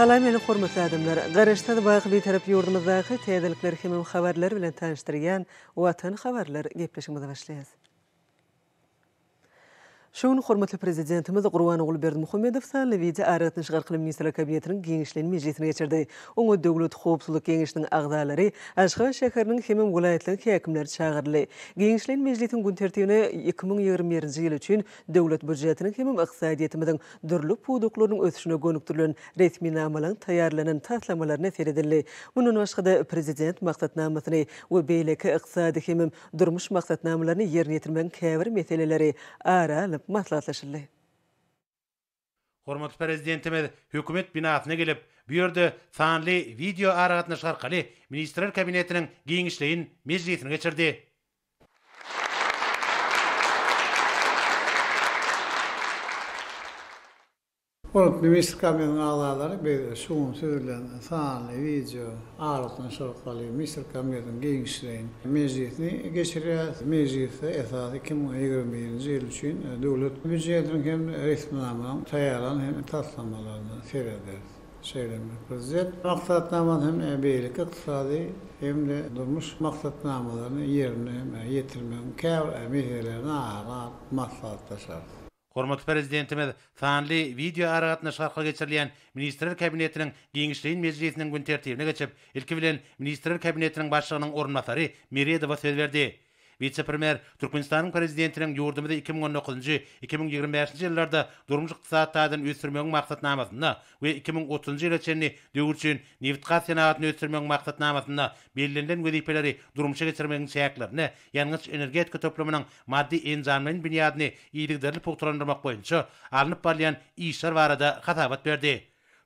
Salam ele hormatly adamlar, garaşda baýyk bir tarap ýurdumyzdaky täzelikler hem habarlar bilen tanıştyrýan watan habarlar gepleşigimizi başlaýarys. Şewhun hormatly Prezidentimiz Gulwanuly Berdimuhammedow Berdi Muhammedow da ýa da ýa da ýa kabinetiniň ýa da geçirdi. Oňa döwlet howpsuzlyk ýa agdalary, Aşgabat şäheriniň hemem da häkimleri çağırdy. ýa mejlisiniň gün da ýa nji ýyl üçin döwlet da hemem ykdysadyýetimiziň ýa da ösüşine gönükdirilen resmi namalaryň taýýarlanan taýlamalaryna ýa da da gelip maslahatlaşırlar. Hormatly prezidentime hökümet binasyna gelip bu ýerde sanly video aragatnaşarkaly ministrler kabinetiniň giňişleýin mejlisini geçirdi. Unutma Mısır ağlarları böyle suğun sürülen sağlı video ağrıtın sorkalı Mısır kamyonun gençliğin meclisini geçiriyor. Meclisi esas 2021 yıl için devlet bütçelerin hem resminamının tayaran hem taslamalarını seyreder. Söylemek prezident. Maksatnamanın hem beylik iktisadi hem de durmuş maksatnamalarını yerine yetirmenin kev emirlerine ağırlar maksatlaşar. Gormat prezidentime fanli video aragatna şarqa geçirilen ministrler kabinetinin giňişliň mejlisiniň gün tertibine geçip ilki bilen ministrler kabinetiniň başlygynyň ornatary Meredowa söz berdi. Vitsepremier Turkmenistanyň prezidentiniň ýurdumyda 2019-njy 2025-nji ýyllarda durmuş ykdysady taýdan ösürmegi maksatnamasyna we 2030-njy ýyla çenli döwürçün neft gaz sanatyny ösürmegi maksatnamasyna berilenden wezipeleri durmuşa geçirmegi şäkler. Näme? energetika toplumynyň maddi enjamlyň binýadyny ýygyrdyrylyp ugtulandyrmak boýunça alnyp barlayan işler barada hatabat berdi.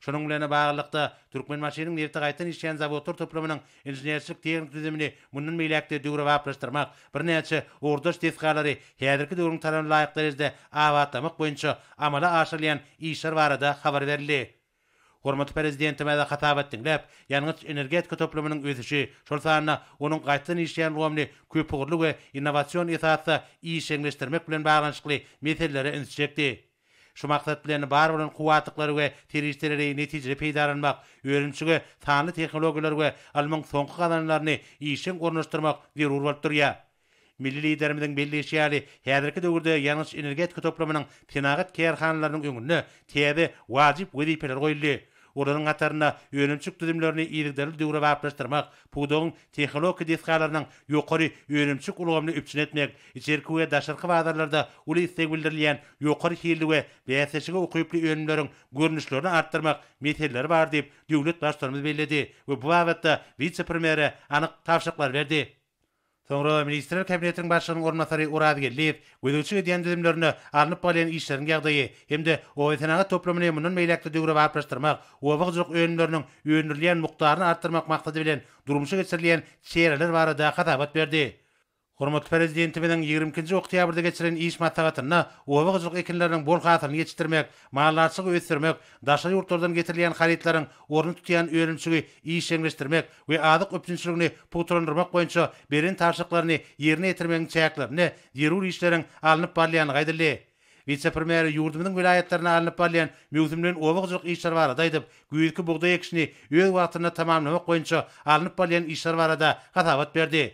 Şonuň bilen baglykda Türkmen maşynynyň nerde gaýtan işleýän zawodlar toplamynyň injenerlik tehnik tizimini mundan meýlekde döwre wapraşdyrmak, birnäçe näçe ordaş häzirki döwrüň talabyna laýyk derejede boýunça amala aşyrylan işler barada habar berildi. Hormat prezidentime de hatap ettin lep, energetika toplumunun ötüşü, şol sahanına onun gaitin işleyen ruhamni köpüğürlü ve inovasyon etatsa iyi şengleştirmek bilen baglanyşykly metellere Şu maksat bilen bar bolan quwatlyklar we terijtelere netije peýdarlanmak, öwrenişige taýyny tehnologiýalar we almyň soňky gadamlaryny işiň gornaşdyrmak zerur bolup durýar. Milli liderimiziň belli şeýeri häzirki döwürde ýanyş energetika toplamynyň pinagat kärhanalarynyň öňüne täze wajyp wezipeler goýuldy. Olaryň gatarynda öýrümçük düzümlerini iýrikleri döwre wapraşdyrmak, buğdaýyň tehnologiýa dysgalarynyň ýokary öýrümçük ulgamyny üçin etmek, içerki we daşarky wadalarda uly isleg bildirilýän ýokary hilli we bäsesige ukyply öýrümleriň görnüşlerini artdyrmak meteller bar diýip döwlet başdarymy bellädi we bu wagtda vicepremiýer anyk tapşyrmalar berdi. Sonra ministr kabinetiniň başlygynyň gormasary Urad Gelliev gözüçü diýendirmelerini arnyp bolan işleriň ýagdaýy hem de OSN-ga e toplamyny mundan meýlekde dögri baýlaşdyrmak, owag jogy öňlerini öňürlýän muktaryny artdyrmak maksady bilen durmuşa geçirilýän çäreler barada hatabat berdi. Hormatly prezidenti bilen 22-nji oktýabrda geçiren iş matagatyna owa gyzyk ekinleriň bol hatyny ýetirmek, maýlaçyk ösdürmek, daşary ýurtlardan getirilýän halytlaryň orny tutýan öwrünçüge iş engleşdirmek we adyk öpünçüligini putrundurmak boýunça berin taýşyklaryny ýerine ýetirmegi çäklär. Ne, ýerüwli işleriň alınıp barlyany gaýdyly. Wiçe primary ýurdumyň alınıp barlyan möhümlen owa gyzyk işler bar edip, güýrki bugda ýekşini ýol wagtyna tamamlamak boýunça alınıp barlyan işler barada gatawat berdi.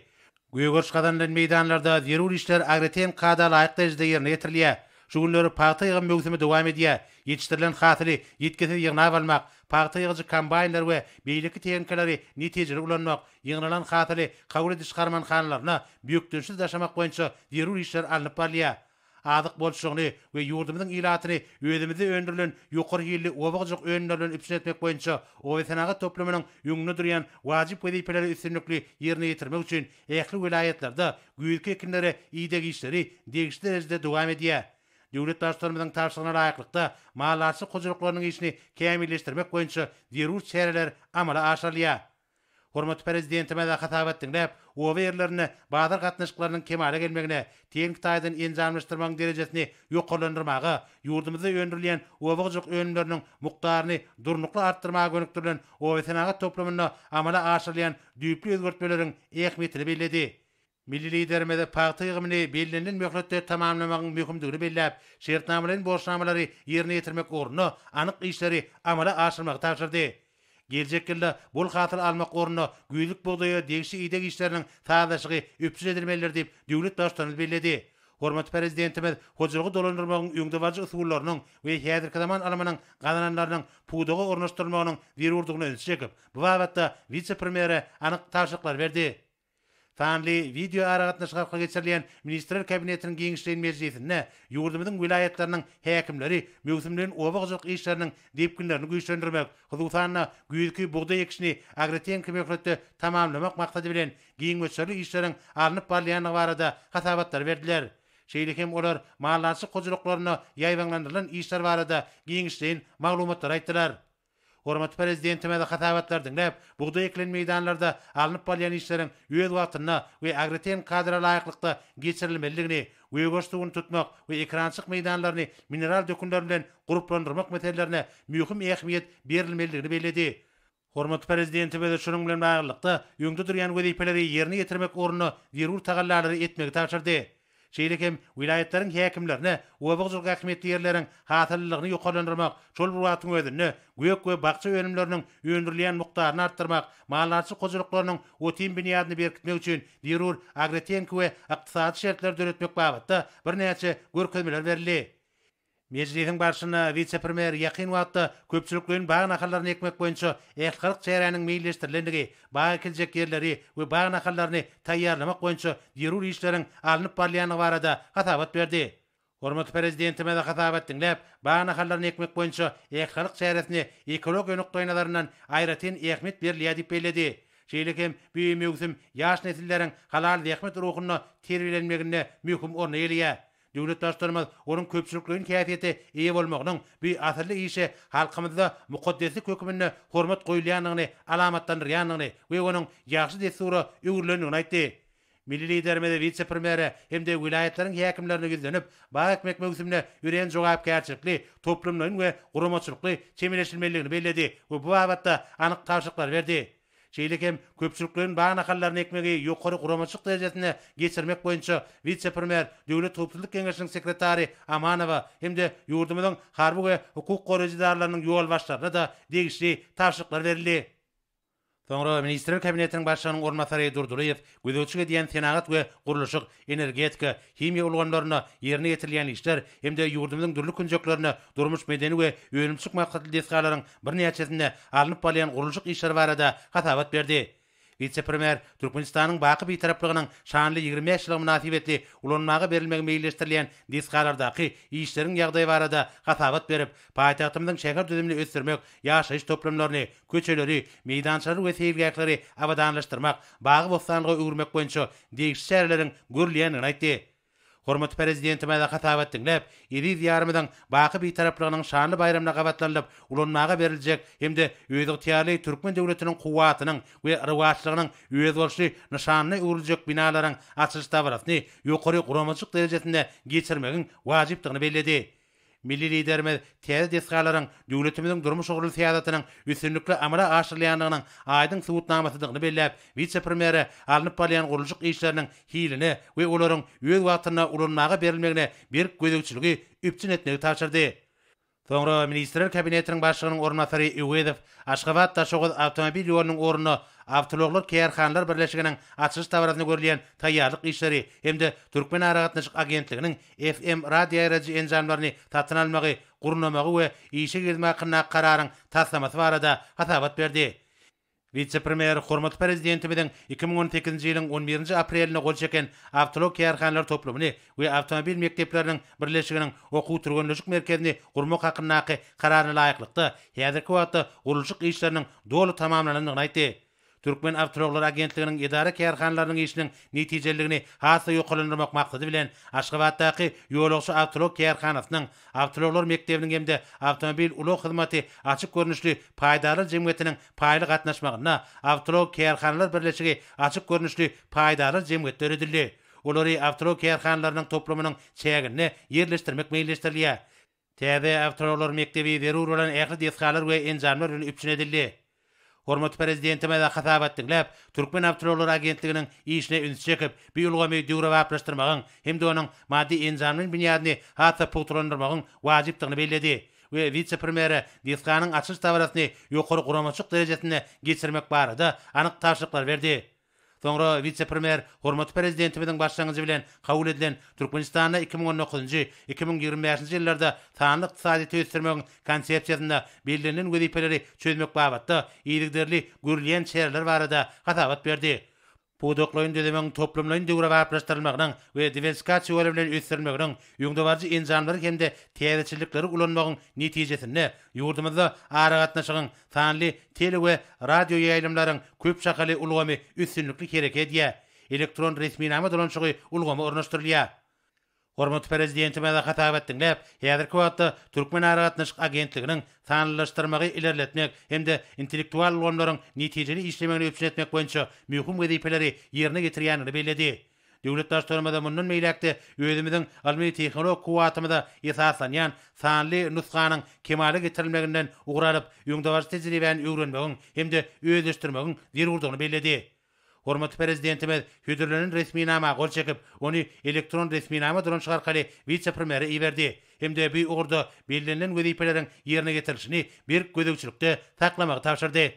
Güýgörş gadanlaryň meýdanlarda zerur işler agretem kada laýyk derejede ýerine ýetirilýä. Şu günleri paýta ýygyn mögzümi dowam edýär. Ýetişdirilen hasyly ýetkezip ýygna almak, paýta ýygyjy kombaýnlar we beýleki tehnikalary netijeli ulanmak, ýygnalan hasyly kabul ediş garmanxanalaryna büýük döşüz daşamak boýunça zerur işler alyp barýar. azyk bolşugyny we ýurdumyzyň ilatyny özümizi öndürlen ýokary ýylly owagjyk önlerden üçin etmek boýunça owesanagy toplumynyň ýüngüni duran wajyp wezipeleri üstünlükli ýerine ýetirmek üçin ähli vilayetlerde güýürki kimlere iýdegi işleri degişli dowam edýär. işini kemilleştirmek boyunca zirur çereler amala aşarlıya. Hormat prezidenti mäda hatawatdyň näp, o wewerlerini baýdyr gatnaşyklarynyň kemale gelmegine, teň Kitaýdan ýanjarmyşdyrmagyň derejesini ýokarlandyrmagy, ýurdumyzda öndürilýän obagjyk önümleriniň mukdaryny durnukly artdyrmagy gönükdirilen o wetenaga toplumyny amala aşyrylan düýpli ýetgertmeleriň ähmiýetini belledi. Milli lider mäda parti ýygymyny bellenilen möhletde tamamlamagyň möhümdigini bellep, şertnamalaryň boşnamalary ýerine ýetirmek ornuny anyk işleri amala aşyrmagy täsir Gelecek yılda bol hatır almak oranına güyülük bodaya değişik idek işlerinin tağdaşıgı öpsüz edilmelerdir deyip devlet baştanız belledi. Hormat Prezidentimiz Hozirgi dolanırmağın yöngdövacı ısvurlarının ve hiyadir kadaman alamanın qadananlarının puğduğu ornaştırmağının veri urduğunu ölçü çekip, bu avatta vice-premiere anıq tavşıqlar verdi. Tanli video aragatna şaqqa geçirilen ministrler kabinetinin geňişleýän mejlisine ýurdumyň vilayetlerini häkimleri mewsimlerini obagjak işlerini diýip günlerini güýçlendirmek, hyzlanyň güýçli bugda ýekşini agretiň kömekleri tamamlamak maksady bilen geňişleri işleriň alınıp barlyany barada hasabatlar berdiler. Şeýle hem olar maýlanyň gozluklaryny ýaýbanlandyrylan işler barada geňişden maglumatlar aýtdylar. hormat prezidentime de hatawatlar dinlep, buğda eklen meydanlarda alınıp balyan işlerin üyel wagtyna we agriten kadra laiqlykda geçirilmeligini, we tutmak we ekrançyk meydanlarny mineral dökünler bilen gruplandyrmak meselelerine möhüm ähmiýet berilmeligini beledi. Hormat prezidentime de şunun bilen maglykda ýöngde durýan we ýerine ýetirmek ornuny zerur tagallary etmegi Şeýlekem vilayatlariň häkimlerini we bu jurga häkimetdärleriň hatyrlylygyny ýokalandyrmak, şol bir wagtyň özünde göýek we bagça бақша öndürilýän mukdaryny мұқтарын malarçy gojylyklarynyň otin biniýadyny berkitmek üçin dirur үшін we ykdysady şertler döretmek babatda bir näçe görkezmeler berildi. Mejlisin başyna vitse-premier ýakyn wagtda köpçülüklüň bag nahallaryny ekmek boýunça ähli-halk çäýräniň meýilleşdirilendigi, bag kiljek ýerleri we bag nahallaryny taýýarlamak boýunça zerur işleriň alınıp barlyany barada hatabat berdi. Hormat prezidenti mele hatabat diňläp, bag nahallaryny ekmek boýunça ähli-halk ekolog ekologiýa nukdaýnalaryndan aýratyn ähmiýet berliýädi beýledi. Şeýlekem bu ýygnym ýaş netilleriň halal ähmiýet ruhuny terbiýelenmegine möhüm Döwletdaşlarymyz onuň köpçülükligini käfiýeti ýa bolmagynyň bu asyrly işi halkymyzda mukaddesli kökümini hormat goýulýanyny alamatlandyrýanyny we onuň ýagşy desturu ýürlenýän aýtdy. Milli liderimizde vice premiere hem de vilayetlerin hekimlerine güzdenip, bağ ekmek mevzimine yüreğin çoğayıp gerçekli, toplumların ve kurumatçılıklı çemileşilmeliğini belledi ve bu avatta anık tavşıklar verdi. şeýle hem köpçülüklerin baýanakalların ekmegi ýokary guramaçyk derejesine geçirmek boýunça vitse-premier Döwlet Howpsuzlyk Kengeşiniň sekretary Hem de ýurdumyň harby we hukuk goraýjydarlarynyň yol başlaryna da degişli tapşyryklar berildi. Hamara ministrler kabinetiniň baş sagynyň ornaşary durduryp, güýççik diýen senagat we gurluşyk, energetika, himiýa ulgamlaryna ýerine getirilen işler hem-de ýurdumyň durlyk günjeklerini durmuş medeni we ölümsük maksatly destgallaryň bir sini alnyp bolan gurluşyk işleri barada gatawat berdi. Vicepremier Türkmenistanyň baky bir taraplygynyň şanly 25 ýyl münasibetli ulanmagy berilmegi meýilleşdirilýän diskalardaky işleriň ýagdaýy barada gatawat berip, paýtagtymyň şäher düzümini ösdürmek, ýaşaýyş toplamlaryny, köçeleri, meýdançalary we seýirgäkleri awadanlaşdyrmak, bagy bolsanlygy öwürmek boýunça degişli şäherleriň görülýänini aýtdy. Hormat prezidenti bilen hatawatdyňlap, ýeri ýarmydan baýky bir taraplaryň şanly bayramyna gabatlanylyp, ulanmaga beriljek, hemde öýdüg tiýarly türkmen döwletiniň kuwatynyň we rowatlygynyň öýdürşi nişanyny urjak binalaryň açylyş tabaratyny ýokary guramçylyk derejesinde geçirmegiň wajypdygyny bellädi. Milli liderimiz tez desgalaryň döwletimiziň durmuş ogrul siýasatynyň üstünlikli amala aşyrylýandygynyň aýdyň subutnamasydygyny belläp, vitse-premiere alnyp barýan gurulşyk işleriniň hilini we olaryň öz wagtyna urunmagy berilmegine bir gözegçiligi üpçin etmegi taýdandy. Soňra ministrler kabinetiniň başlygynyň ornatary Ewedew Aşgabat taşgaz awtomobil ýolunyň ornuna Avtologlar Kerhanlar birleşigining açyş tawarasyny görülýän taýýarlyk işleri hemde Türkmen aragatnaşyk agentliginiň FM radio ýaryjy enjamlaryny tatyn almagy, gurunmagy we işe girmäge kyna kararyň taslamasy barada hasabat berdi. Vicepremier Hormat Prezidenti bilen 2018-nji ýylyň 11-nji aprelini gol çeken Avtolog Kerhanlar toplamyny we awtomobil mekdepleriniň birleşiginiň okuw turgunlaşyk merkezini gurmak hakynda kararyny laýyklykda, häzirki wagtda gurulşyk işleriniň dolu tamamlanandygyny aýtdy. Türkmen Avtoroglar Agentliginiň idara kärhanlarynyň işiniň netijeligini hasa ýokulandyrmak maksady bilen Aşgabatdaky ýoluşy Avtorog kärhanasynyň Avtoroglar Mektebinin hemde awtomobil ulag hyzmaty açyk görnüşli paýdaly jemgyýetiniň paýly gatnaşmagyna Avtorog kärhanalar birleşigi açyk görnüşli paýdaly jemgyýet döredildi. Olary Avtorog kärhanalarynyň toplumynyň çägini ýerleşdirmek meýilleşdirilýär. Täze Avtoroglar mekdebi berýär bolan ähli deskalar we enjanlar üçin Hormatly prezidentime da hasab etdim. Lab Türkmen Avtrolar agentliginiň işine üns çekip, bu ýolgamy hem de onuň maddi enjanyny binýadyny hatda pultrandyrmagyň wajypdygyny bellädi. We vice premiere diýsgaň açyş tawarasyny ýokary guramaçyk derejesine geçirmek barada anyk taýşyklar berdi. Sonra vicepremier Hormat prezidenti bilen başlanğıcı bilen kabul edilen Türkmenistan'a 2019-njy 2025-nji ýyllarda taýanly iqtisadi töýtürmek konsepsiýasynda belirlenen wezipeleri çözmek babatda iýdigderli görülýän çäreler barada hatawat berdi. Pudoklayın dedemen toplumlayın dogra vaplaştırılmaqdan we diversifikasiýa ýolunyň ýetirilmegiň ýüngdewarjy enzamlary hemde täzeçilikleri ulanmagyň netijesinde ýurdumyzda ara gatnaşygyň sanly tele we radio ýaýlymlaryň köp şahaly ulgamy ýetirilmekli hereket ýa elektron resmi näme ulgamy ornaşdyrylýar. Hormat prezidentime bilen hat habetdi. Ýa-da kwatda Türkmen ara gatnaşyk agentliginiň tanlaşdyrmagy ilerletmek hem de intellektual ulgamlaryň netijeni işlemegini öpüş etmek boýunça möhüm wezipeleri ýerine getirýänini beýledi. Döwlet daşdyrmada mundan meýlekde öýdümiň almy tehnolog kuwatymyda ýetarlanýan sanly nusganyň kemale getirilmeginden ugralyp ýöngdäwarlyk tejribäni öwrenmegiň hem de öýdüşdirmegiň zerurdygyny bellädi. Hormat prezidentimiz hüdürlünün resmi nama gol çekip, onu elektron resmi nama duran şarkali vice primeri iverdi. Hemde de urdu uğurda bildirilen yerine bir gözükçülükte taklamak tavşırdı.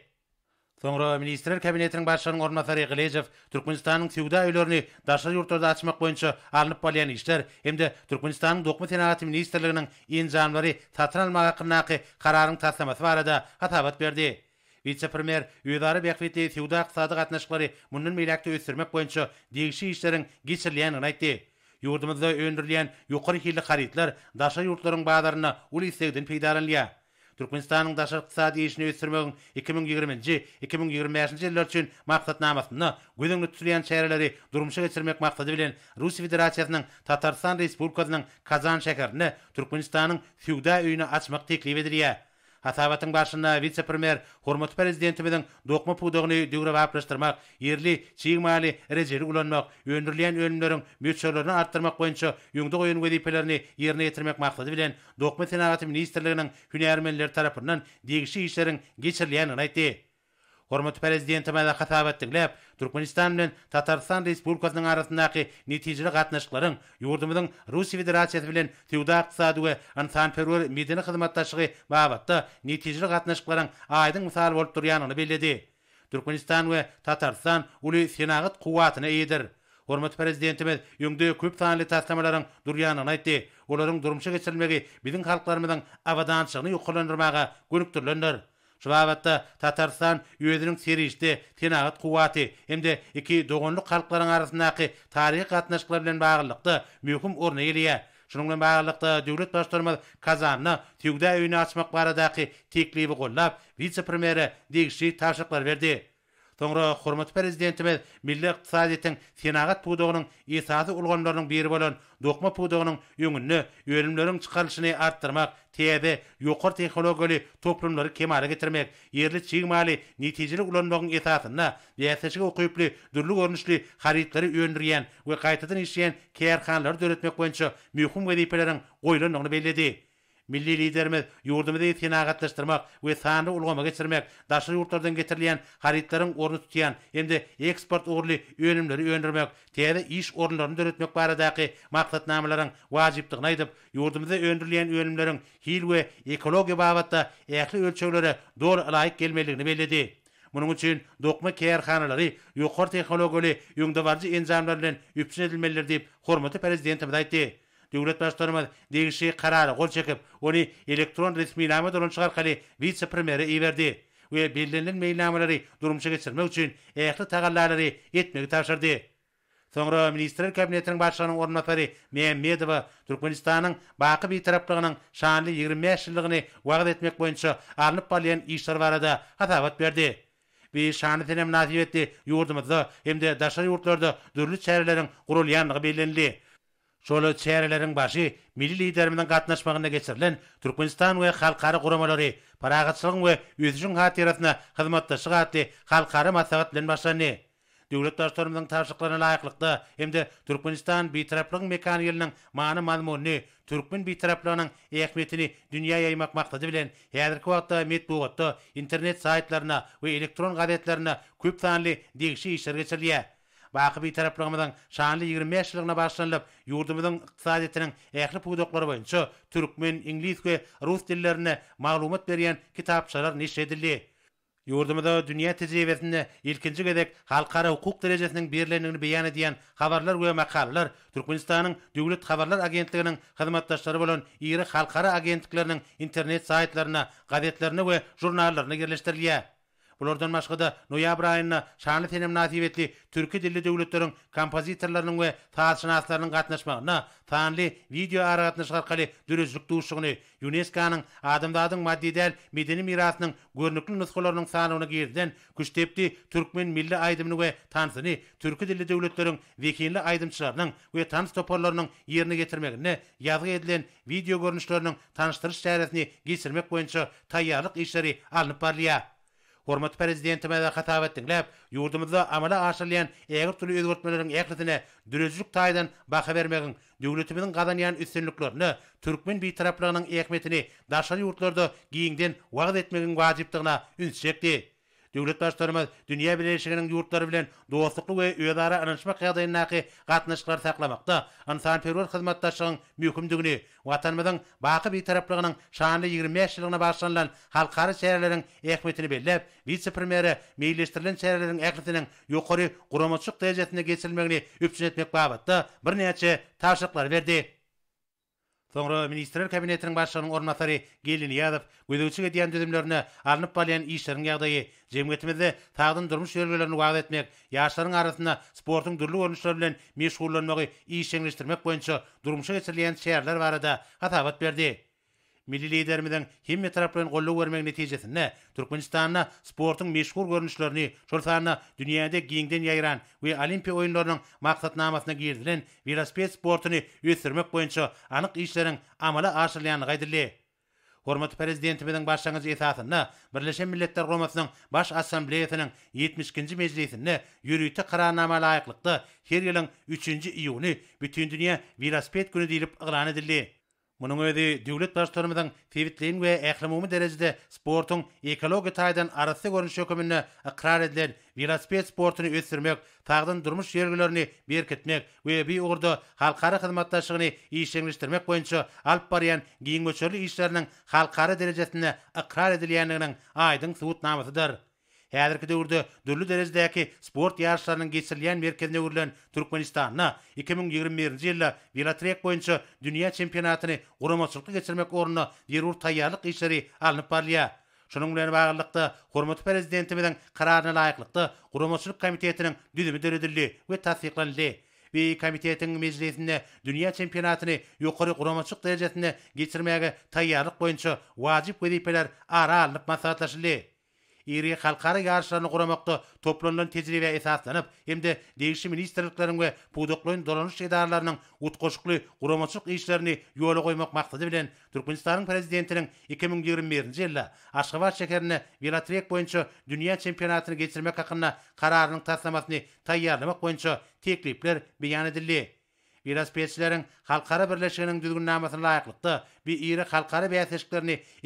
Sonra ministrler kabinetinin başçanın ormasarı Gilejev, Türkmenistan'ın Sivda öylerini dashar yurtlarda açmak boyunca alınıp balayan işler, hemde de Türkmenistan'ın Dokma Senatı ministerliğinin incanları satın almak taslamasi varada taslaması hatabat verdi. Vicepremier Üdarı Bekveti Sivda Aksadı Qatnaşqları Munnun Meylakta Ösürmək Boyunca Degişi İşlerin Gisirliyan Raiti Yurdumuzda Öndürliyan Yukarı Hilli Xaritlar Daşa Yurtların Bağdarına Uli Sevdin Peydarınlıya Türkmenistan'ın daşar iqtisadi işini ösürmögün 2020 2025-ci illər üçün maqsad namasını gözünü tutulayan durmuşa geçirmek maqsadı bilen Rus Federasiyasının Tatarstan Respublikasının Kazan öyünü Hasabatın başına vice-premier Hormat prezidenti dokma pudugyny dögre wapraşdırmak, yerli çygmaly rejeri ulanmak, öndürilen önümlerin müçürlerini artdırmak boýunça ýöngde goýan wezipelerini ýerine ýetirmek maksady bilen dokma senagaty ministrliginiň hünärmenleri tarapyndan degişi işleriň geçirilýänini Hormatly prezident bilen hatabatdyň lep Türkmenistan bilen Tatarstan Respublikasynyň arasyndaky netijeli gatnaşyklaryň ýurdumyň Russiýa Federasiýasy bilen tewda ykdysady we insan ferwer medeni hyzmatdaşygy babatda netijeli gatnaşyklaryň aýdyň mysal bolup durýanyny bellädi. Türkmenistan we Tatarstan uly senagat guwatyny edir. Hormatly prezidentimiz ýöngde köp sanly taslamalaryň durýanyny aýtdy. Olaryň durmuşa geçirilmegi biziň halklarymyzyň awadançygyny ýokulandyrmagy gürüp Шулаватта Татарстан өзінің сериште тенағыт қуаты, емде екі доғынлық қалқыларың арасындағы тарихи қатынашқылар білен бағырлықты мүмкін орны елия. Шының білен бағырлықты Дәулет Баштырмыз Казанны өйіне ашымақ ашмақ барадағы теклиби қоллап, вице-премьері дегіші ташықлар берді. Soňra hormat prezidentimiz milli iqtisadiýetiň senagat pudugynyň esasy ulgamlarynyň biri bolan dokma pudugynyň ýöňünü ýölümleriň çykarylyşyny artdyrmak, täze ýokur tehnologiýaly toplumlary kemale getirmek, ýerli çygmaly netijeli ulanmagyň esasyna ýetişige okuýupli durly görnüşli haritlary ýöndürýän we gaýtadan işleýän kärhanlary döretmek boýunça möhüm wezipeleriň goýulanyny bellädi. Milli liderimiz yurdumda etkin agatlaştırmak ve sahanda ulgama geçirmek, daşı yurtlardan getirilen haritların ornu tutuyan, hem de eksport orlu önümleri yöndürmek, teyre iş ornularını dönütmek baradaki maksat namaların vaciptik naydıp, yurdumda yöndürleyen hil ve ekologi bavatta ekli ölçüleri doğru alayik gelmelikini belledi. Munun üçin dokma kerhanalary xanalary ýokary tehnologiýa ýöňdewarjy enjamlar bilen ýüpçin edilmelidir diýip hormatly prezidentimiz aýtdy. Döwlet başlygyna degişi karary gol çekip, ony elektron resmi name bilen çykar kaly premiere iwerdi. Uy bellenilen meýnamalary durmuşa geçirmek üçin ähli tagallary etmegi täşirdi. Soňra ministrler kabinetiniň başlygynyň orna pary Mehmedowa Türkmenistanyň baýkı bir taraplygynyň şanly 25 ýyllygyny wagt etmek boýunça arnyp bolan işler barada hatawat berdi. Bi şanly tenem nazywetdi ýurdumyzda hem-de daşary ýurtlarda dürli çäreleriň gurulýandygy bellendi. Şolo çerelerin başı milli liderimden gatnaşmagyna geçirilen Türkmenistan we halkary guramalary paragatçylygyň we özüniň hatyratyna hyzmatda şygatly halkary maslahat bilen başlany. Döwlet daşlarymyň taýşyklaryna laýyklykda hemde Türkmenistan bitaraplyk mekanizminiň maany mazmunyny Türkmen bitaraplarynyň ähmiýetini dünýä ýaýmak maksady bilen häzirki wagtda medpuwatda internet saýtlaryna we elektron gazetlerine köp sanly degişi işler geçirilýär. Baqı bir taraflamadan şanlı 25 yılına başlanılıp yurdumuzun iqtisadiyyatının ähli pudoqları boyunça türkmen, inglis we rus dillerine maglumat berýän kitapçalar neş edildi. Yurdumuzda dünýä tejribesinde ilkinji gedek halkara hukuk derejesiniň berilenligini beýan edýän habarlar we makallar, Türkmenistanyň döwlet habarlar agentliginiň hyzmatdaşlary bolan iri halkara agentliklarynyň internet saýtlaryna, gazetlerine we jurnallaryna girleşdirilýär. Bulardan başgada noyabr ayyna şanlı tenem nativetli türki dilli döwletleriň kompozitorlarynyň we taýsynaçlarynyň gatnaşmagyna tanli video aratnaş arkaly dürüzlük duşugyny UNESCO-nyň adamdaň maddi däl medeni mirasynyň görnükli nusxalarynyň sanawyna girden güçtepdi türkmen milli aýdymyny we tansini türki dilli döwletleriň vekinli aýdymçylarynyň we tans toparlarynyň ýerine getirmegine ýazgy edilen video görnüşleriniň tanıştyryş şäheretini gysirmek boýunça taýyarlyk işleri alyp barýar. Hormatly prezidentime we hatawetdin lab yurdumyzda amala aşyrylan eger türli özgörtmelerin ekledine dürezlik taýdan baha bermegin döwletimiziň gadanyan üstünlüklerini türkmen bir taraplarynyň ekmetini daşary yurtlarda giýingden wagt etmegin wajypdygyna üns çekdi. Dövlet başlarımız dünya birleşiginin yurtları bilen dostluklu ve üyedara anlaşma kıyadayın naki katnaşıklar saklamakta. Ansan Perver hizmettaşıgın mühkümdüğünü vatanımızın bir taraflığının şanlı 25 yılına başlanılan halkarı çeyrelerin ekmetini belirlep, vice primeri meyilleştirilen çeyrelerin ekletinin yukarı kuramatçuk derecesinde geçirilmekini üpçün etmek bavatta bir verdi. Sonra ministrler kabinetiniň başçylygynyň ornatary Gelin Yadow gödäçige diýen düzümlerini alınıp balyan işleriň ýagdaýy, jemgyýetimizde taýdan durmuş ýerlerini wagt etmek, ýaşlaryň arasynda sportyň durly görnüşleri bilen meşgullanmagy işleňleşdirmek boýunça durmuşa geçirilýän şeýerler barada hatabat berdi. milli liderimizden himmi taraplarının gollu vermek neticesinde Türkmenistan'a sportun meşhur görünüşlerini şortlarına dünyada giyinden yayran ve olimpi oyunlarının maksat namasına girdilen viraspet sportunu üstürmek boyunca anık işlerin amala aşırlayanı gaydirli. Hormat Prezidentimizin başlangıcı esasında Birleşen Milletler Romasının Baş Assambleyasının 72. Meclisinde yürüyte kararnama layıklıkta her yılın 3. iyunu bütün dünya viraspet günü deyilip ıgran edildi. Munun ödi döwlet başlarymyzyň fiwitliň we ählemumy derejede sportun ekologiýa taýdan arasy görnüş ökümini ikrar edilen velosiped sportuny ösdürmek, tagdan durmuş ýerlerini berkitmek we bir ugurda halkara hyzmatdaşlygyny işleňleşdirmek boýunça alp barýan giň göçerli işleriniň halkara derejesine ikrar edilýändiginiň aýdyň suwut Häzirki döwürde dürlü derejedäki sport ýarşlarynyň geçirilýän merkezine gürlen Türkmenistan'na 2021-nji ýylda velotrek boýunça dünýä çempionatyny guramaçylykda geçirmek ornuna ýerur taýýarlyk işleri alınıp barýa. Şonuň bilen baglanykda gurmaty prezidenti bilen karary laýyklykda guramaçylyk komitetiniň düzümi döredildi we täsdiklendi. Bu komitetiniň meclisinde dünýä çempionatyny ýokary gurmatçylyk derejesine geçirmäge taýýarlyk boýunça wajyp wezipeler ara alyp ýeri halkara ýarşyşlaryny guramakda toplanylan tejribe esaslanyp, hemde degişli ministrliklaryň we buduklaryň dolanyş edarlarynyň utgoşukly guramaçyk işlerini ýola goýmak maksady bilen Türkmenistanyň prezidentiniň 2021-nji ýylda Aşgabat şäherini velotrek boýunça dünýä çempionatyny geçirmek hakynda kararynyň taslamasyny taýýarlamak boýunça teklipler beýan Biraz peçlərin xalqara birləşənin düzgün namasını layiqlıqda bi iri halkara bəyət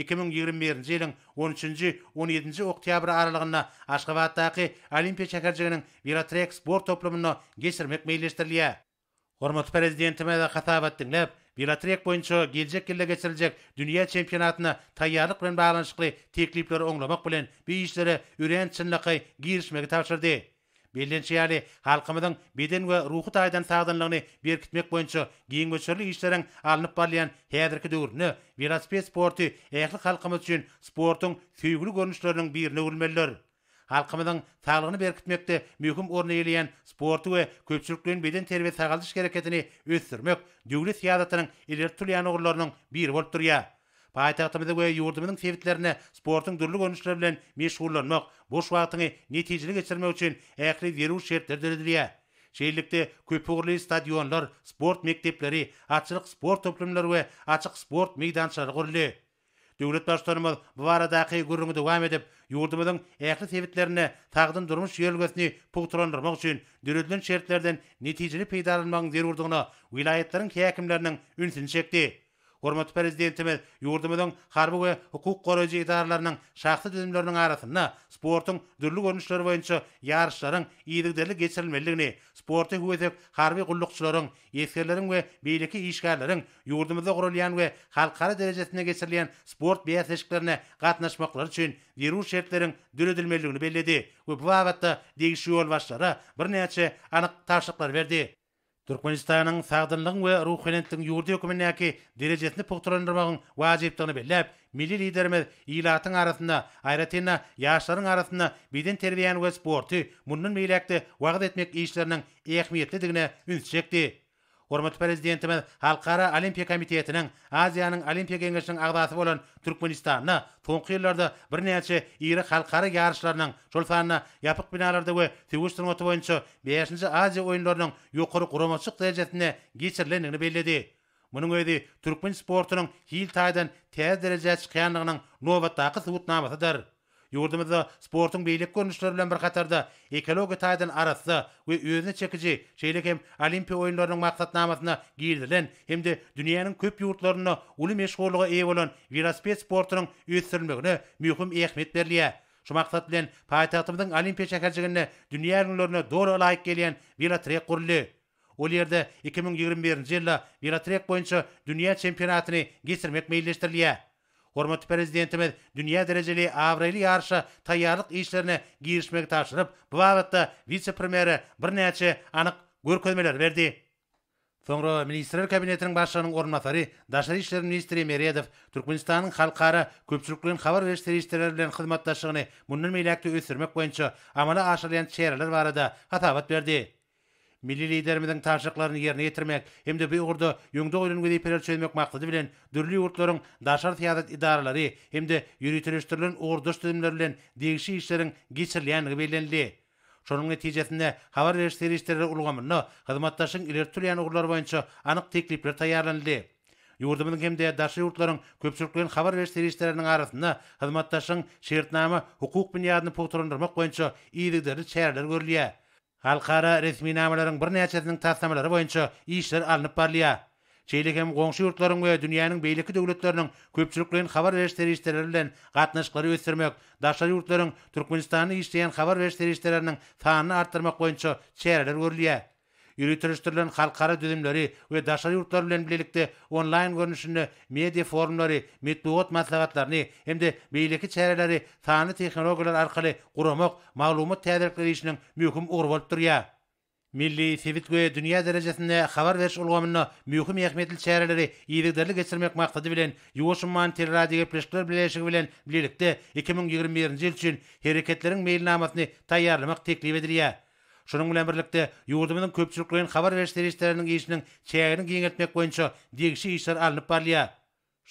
2021-ci 13 17-ci oktyabr aralığında Aşqabaddaqı Olimpiya çəkərçəyinin Viratrex sport toplumunu keçirmək məyləşdirilə. Hormatly prezidentime de xətab etdim. Viratrex boyunca gələcək illə keçiriləcək dünya çempionatını təyyarlıq bilan bağlanışlı təklifləri oğlamaq bilen bi işləri ürəyən çınlıqı girişməyə təşkil Bilinç ýaly halkymyň beden we ruhy taýdan sagdanlygyny berkitmek boýunça giň göçerli işleriň alınıp barýan häzirki döwrüni Virasport sporty ähli halkymy üçin sportyň süýgül görnüşleriniň birini bilmeler. Halkymyň taýlygyny berkitmekde möhüm ornä ýelýän sport we köpçülikligini beden terbiýe sagalyş hereketini ösdürmek döwlet ýa-da tarapyndan ýetirilýän bir biri bolup Paýtagtymyzda we ýurdumyň sewitlerine sportyň dürlü görnüşleri bilen meşhurlanmak, boş wagtyny netijeli geçirmek üçin ähli zerur şertler derdiler. Şeýlikde köpürli stadionlar, sport mektepleri, açyk sport toplumlary we açyk sport meýdançalary gurly. Döwlet başçylarymyz bu baradaky gurrungy dowam edip, ýurdumyň ähli sewitlerine taýdan durmuş ýölgesini pukturandyrmak üçin döredilen şertlerden netijeli peýdalanmagyň zerurdygyna wilayetleriň häkimleriniň ünsini çekdi. Gormat prezidentimiz yurdumyň harby we hukuk goraýjy idaralarynyň şahsy dilimleriniň arasynda sportyň dürli görnüşleri boýunça ýarışlaryň ýygyrdyly geçirilmeligini, sporty güýetip harby gullukçylaryň ýetgerleriň we beýleki işgärleriň yurdumyzda gurulýan we halkara derejesinde geçirilýän sport beýleşikleriňe gatnaşmaklary üçin ýerüw şertleriň düredilmeligini bellädi we bu wagtda degişli ýol başlary birnäçe anyk taşyklar berdi. Türkmenistan'ın sağdınlığın ve ruhuyenetliğin yurdu hükümünneki derecesini puhturandırmağın vaziyetliğini belirlep, milli liderimiz ilatın arasında, ayretinna, yaşların arasında, bidin terbiyen ve sportu, munnun meylekti, vaqt etmek işlerinin ehmiyetli digine Hormat prezidentime Halkara Olimpiya komitetiniň Aziýanyň Olimpiýa geňeşiniň agdasy bolan Türkmenistanyň soňky ýyllarda bir näçe ýeri halkara ýarışlarynyň şol sanyny ýapyk binalarda we Tewus turnuwaty boýunça 5-nji Aziýa oýunlarynyň ýokary guramaçyk derejesine geçirilenini bellädi. Munun öýdi Türkmen sportunyň hil taýdan täze derejäçi kyýanlygynyň nowatdaky Yurdumuzda sportun beylik görnüşleri bilen bir qatarda ekologi taýdan arasy we özüne çekiji şeýle hem Olimpiýa oýunlarynyň maksatnamasyna giýildilen hem hemdi dünýäniň köp ýurtlaryna uly meşhurlyga ewe bolan velosiped sportunyň ýetirilmegine möhüm ähmiýet berilýär. Şu maksat bilen paýtagtymyň Olimpiýa şäherçiligine dünýäniň öňüne dogry laýyk gelen velotrek gurly ol ýerde 2021-nji ýylda velotrek boýunça dünýä çempionatyny geçirmek meýilleşdirilýär. Hormatly prezidentimiz dünýä derejeli awreli ýarşa taýýarlyk işlerine giýişmek taýşyryp, bu wagtda vitse premieri birnäçe anyk görkezmeler berdi. Soňra ministrler kabinetiniň başlygynyň gorunmasary, daşary işler ministri Meredow Türkmenistanyň halkara köpçülüklerini habar berýärler we işleri bilen hyzmatdaşlygyny mundan meýilakdy ösürmek goýunça amala aşyrylan çäreler barada hatabat berdi. milli liderimizin taşıklarını yerine getirmek hem de bir orda yöngde oylun gedi perel çözmek maksadı bilen dürlü yurtların daşar fiyadat idaraları hem de yürütülüştürülün ordu stüdümlerilen değişik işlerin geçirleyen gibi Şonun netijesinde havar reisleri işleri ulgamını ileri ilertüleyen uğurlar boyunca anık teklifler tayarlandı. Yurdumun hem de daşı yurtların köpçülüklerin havar reisleri işlerinin arasında hizmetdaşın şehirtnamı hukuk binyadını pohtorundurmak boyunca iyidikleri çayarlar görülüyor. Halkara resmi namalaryň bir näçesiniň tapsamalary boýunça işler alınıp barlýar. Çeýlik hem goňşy ýurtlaryň we dünýäniň beýleki döwletleriniň köpçülikligi habar berişleri işleri bilen gatnaşyklary ösdürmek, daşary ýurtlaryň Türkmenistany işleýän habar berişleri işleriniň taýyny artyrmak boýunça çäreler yürütürüştürülen halkara düzümleri ve daşar yurtlar bilen onlayn online görünüşünü, media forumları, mitluot maslavatlarını hem de beyleki çereleri tanı teknologiler arkali kuramok malumut tedirikleri işinin mühküm uğur Milli Sivit Göy dünya derecesinde xabar veriş ulgamını mühüm ehmetli çayrıları iyidikleri geçirmek maqtadı bilen Yuvuşun Mantir Radyo Gepleşikler Bileşik bilen bilelikte 2021-ci il için hareketlerin meyil namatını tayyarlamak teklif Şunun bilen birlikde ýurdumyň köpçülükleýin habar berişleriçleriniň işiniň çägini giňetmek boýunça degişi işler alınıp barýar.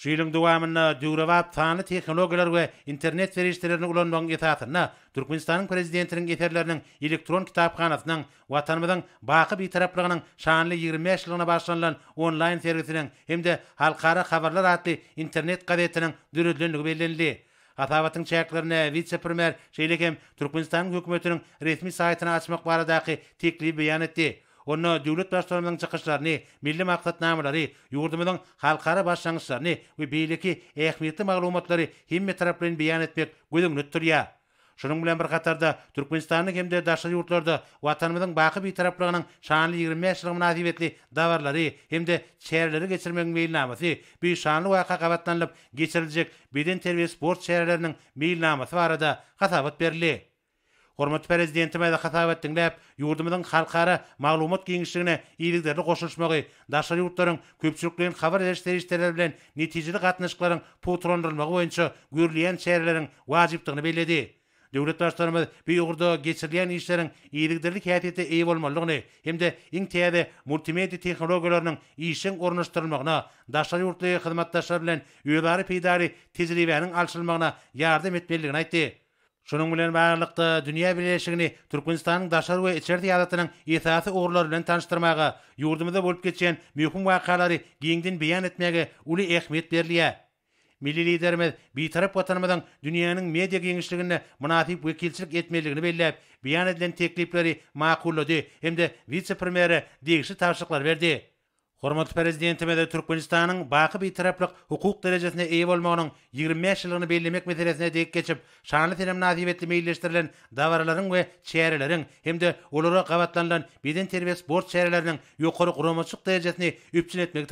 Şeýleň dowamyna döwrewap taýny tehnologiýalar we internet berişleriniň ulanmagyny ýetatyna Türkmenistanyň prezidentiniň eferleriniň elektron kitapxanasynyň watanymyň baky bir taraplygynyň şanly 25 ýylyna başlanan onlaýn serwisiniň hemde halkara habarlar atly internet gazetiniň dürüdlenligi bellenildi. Atawatyň çäklerine wiçe primer şeýlekem Türkmenistanyň hökümetiniň resmi saýtyna açmak baradaky tekli beýan etdi. Onu döwlet başlygynyň çykyşlaryny, milli maksat namalary, ýurdumyň halkara başlangyçlaryny we beýleki ähmiýetli maglumatlary hemme taraplaryň beýan etmek gözüňe Şunun bilen bir qatarda Türkmenistanyň hemde daşary ýurtlarda watanymyzyň baýy bir taraplaryň şanly 20 ýaşlyk münasibetli dawarlary hemde çäherleri geçirmek meýilnamasy bir şanly waka gabatlanyp geçiriljek beden terbiýe sport çäherleriniň meýilnamasy barada hasabat berildi. Hormat prezidentime de hasabatdyň lap ýurdumyzyň halkara maglumat giňişligine ýerlerde goşulmagy daşary ýurtlaryň köpçülikligini habar berişleri bilen netijeli gatnaşyklaryň potronlarymy goýunça gürleýän çäherleriniň wajypdygyny Döwlet başlarymyz bu ýurda geçirilýän işleriň ýerigdirlik häýatyny eýip almalygyny hem de iň täze multimedia tehnologiýalarynyň işiň ornaşdyrylmagyna, daşary ýurtly hyzmatdaşlar bilen ýöwlary pedari tejribäniň alşylmagyna ýardam etmeligini aýtdy. Şunun bilen baýlykda dünýä bilenligini Türkmenistanyň daşary we içeri ýaratynyň ýetäsi ogurlary bilen tanıştırmagy, ýurdumyzda bolup geçen möhüm wakalary giňden beýan etmegi uly ähmiýet berilýär. milli liderimiz bir taraf vatanımızın dünyanın medya genişliğine münafip vekilçilik etmeliğini belirleyip biyan edilen teklifleri makulladı hem de vice premieri değişi tavşıklar verdi. Hormat Prezidentimizde Türkmenistanyň bakı bir taraflık hukuk derecesine iyi bolmagynyň 25 yılını belirlemek meselesine dek geçip şanlı senem nazif etlimi iyileştirilen davarların ve hem de olara kavatlanılan bizden terbiyes borç çäreleriniň ýokary kurumuşluk derecesini üpçün etmek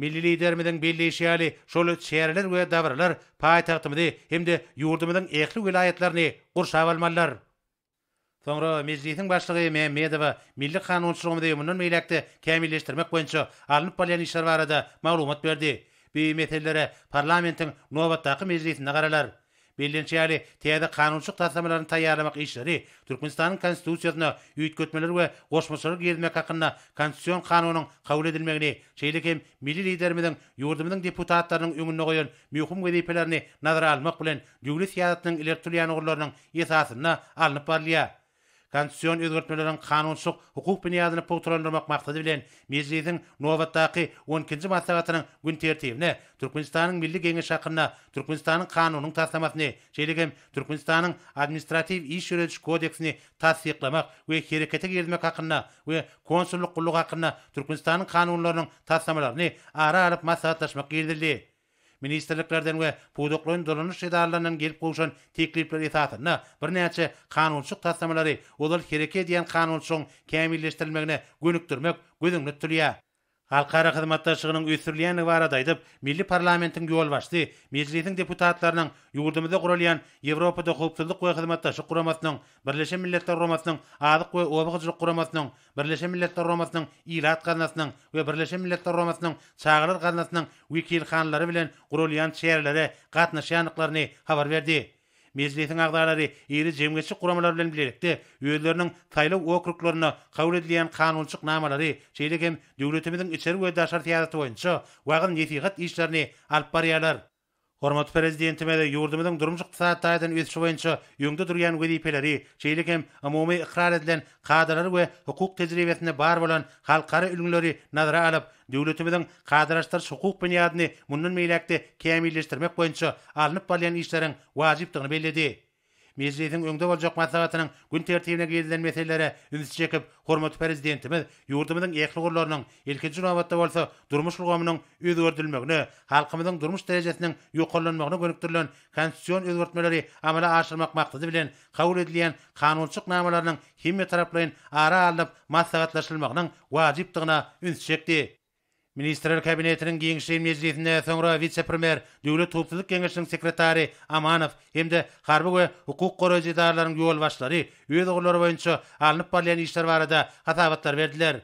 Milli liderimiziň belli şeýali şol şeýerler we dawrlar paýtagtymyzy hem de ýurdumyzyň ähli welaýetlerini gurşap almalar. Soňra meclisiň başlygy Mehmedowa milli kanunçylygy we munun meýlekde kämilleşdirmek boýunça alınıp bolan işler barada maglumat berdi. Bu meselelere parlamentin nowatdaky meclisinde garalar. Bilinçli ýaly täze kanunçylyk taslamalaryny taýýarlamak işleri Türkmenistanyň konstitusiýasyna ýetgitmeler we goşmaçylyk gelmek hakynda konstitusiýa kanunyň kabul edilmegini şeýleki hem milli liderimiziň ýurdumyň deputatlarynyň öňüne goýan möhüm gelepelerini nazara almak bilen döwlet ýaýatynyň ilerleýän ugurlarynyň esasyna alnyp barýar. Tanzion ykdyrdýan kanunçy hukuk binýadyny güýçlendirmek maksady bilen Mirzidin Nowataqy 12-nji maddasynyň gün tertibini Türkmenistanyň Milli Geňeşine, Türkmenistanyň kanunynyň taslamasyny, şeýle hem Türkmenistanyň administratiw iş ýöretiş kodeksini tassyklamak ve hereket etmäk hakkyna we konsulluk gullugy hakkyna Türkmenistanyň kanunlarynyň taslamalaryny ara alyp maslahatlaşmak gerdirli. ministerliklerden we buduklyň dolanyş edarlarynyň gelip goýşan teklipler etatyna bir näçe kanunçuk tasmalary olar hereket diýen kanunçuň kämilleşdirilmegine gönükdirmek gözüňde tutulýar. Halkara hyzmatdaşlygynyň ösürilýändigi barada aýdyp, Milli parlamentiň ýol başdy, Mejlisiň deputatlarynyň ýurdumyzda gurulýan Ýewropada howpsuzlyk we hyzmatdaşlyk guramasynyň, Birleşen Milletler Romasynyň azyk we owagyjlyk guramasynyň, Birleşen Milletler Romasynyň ýylat garnasynyň we Birleşen Milletler Romasynyň çagyrlar garnasynyň wekil bilen gurulýan çäherlere gatnaşýanlyklaryny habar berdi. Mezliýetiň agdarlary ýeri jemgeçlik guramalary bilen bilerikde öýlerini saýlaw okruglaryna kabul edilýän kanunçyk namalary, şeýle hem döwletimiziň içeri we daşar täzeti boýunça wagyn ýetigat işlerini alyp Hormat prezidenti mele yurdumyň durmuşyk taýdan ýetişi boýunça ýöňde durýan wezipeleri, çeýlik hem umumy ikrar edilen kadrlar we hukuk tejribesine bar bolan halkara ülgüleri nazara alyp, döwletimiziň kadrlaşdyrýan hukuk bunyadyny mundan meýlekde kämilleşdirmek boýunça alınıp barýan işleriň wajypdygyny bellädi. Mezlidin öňde boljak maslahatynyň gün tertibine gelilen meselelere üns çekip, hormatly prezidentimiz ýurdumyzyň ýekli gurlarynyň ilkinji nawatda bolsa, durmuş ulgamynyň öz ördülmegini, halkymyzyň durmuş derejesiniň ýokarlanmagyny görüntürlen konstitusion özgertmeleri amala aşyrmak maksady bilen kabul edilen kanunçylyk namalarynyň hemme taraplaryň ara alyp maslahatlaşylmagynyň wajibdigine üns çekdi. Ministerler Kabinetinin giňişli meclisinde soňra vitse-premier Döwlet Töwpçilik Giňişiniň sekretary Amanow hem de harby we hukuk goraýjy idaralarynyň ýol başlary ýöne dogrulary boýunça alınıp barýan işler barada hatawatlar berdiler.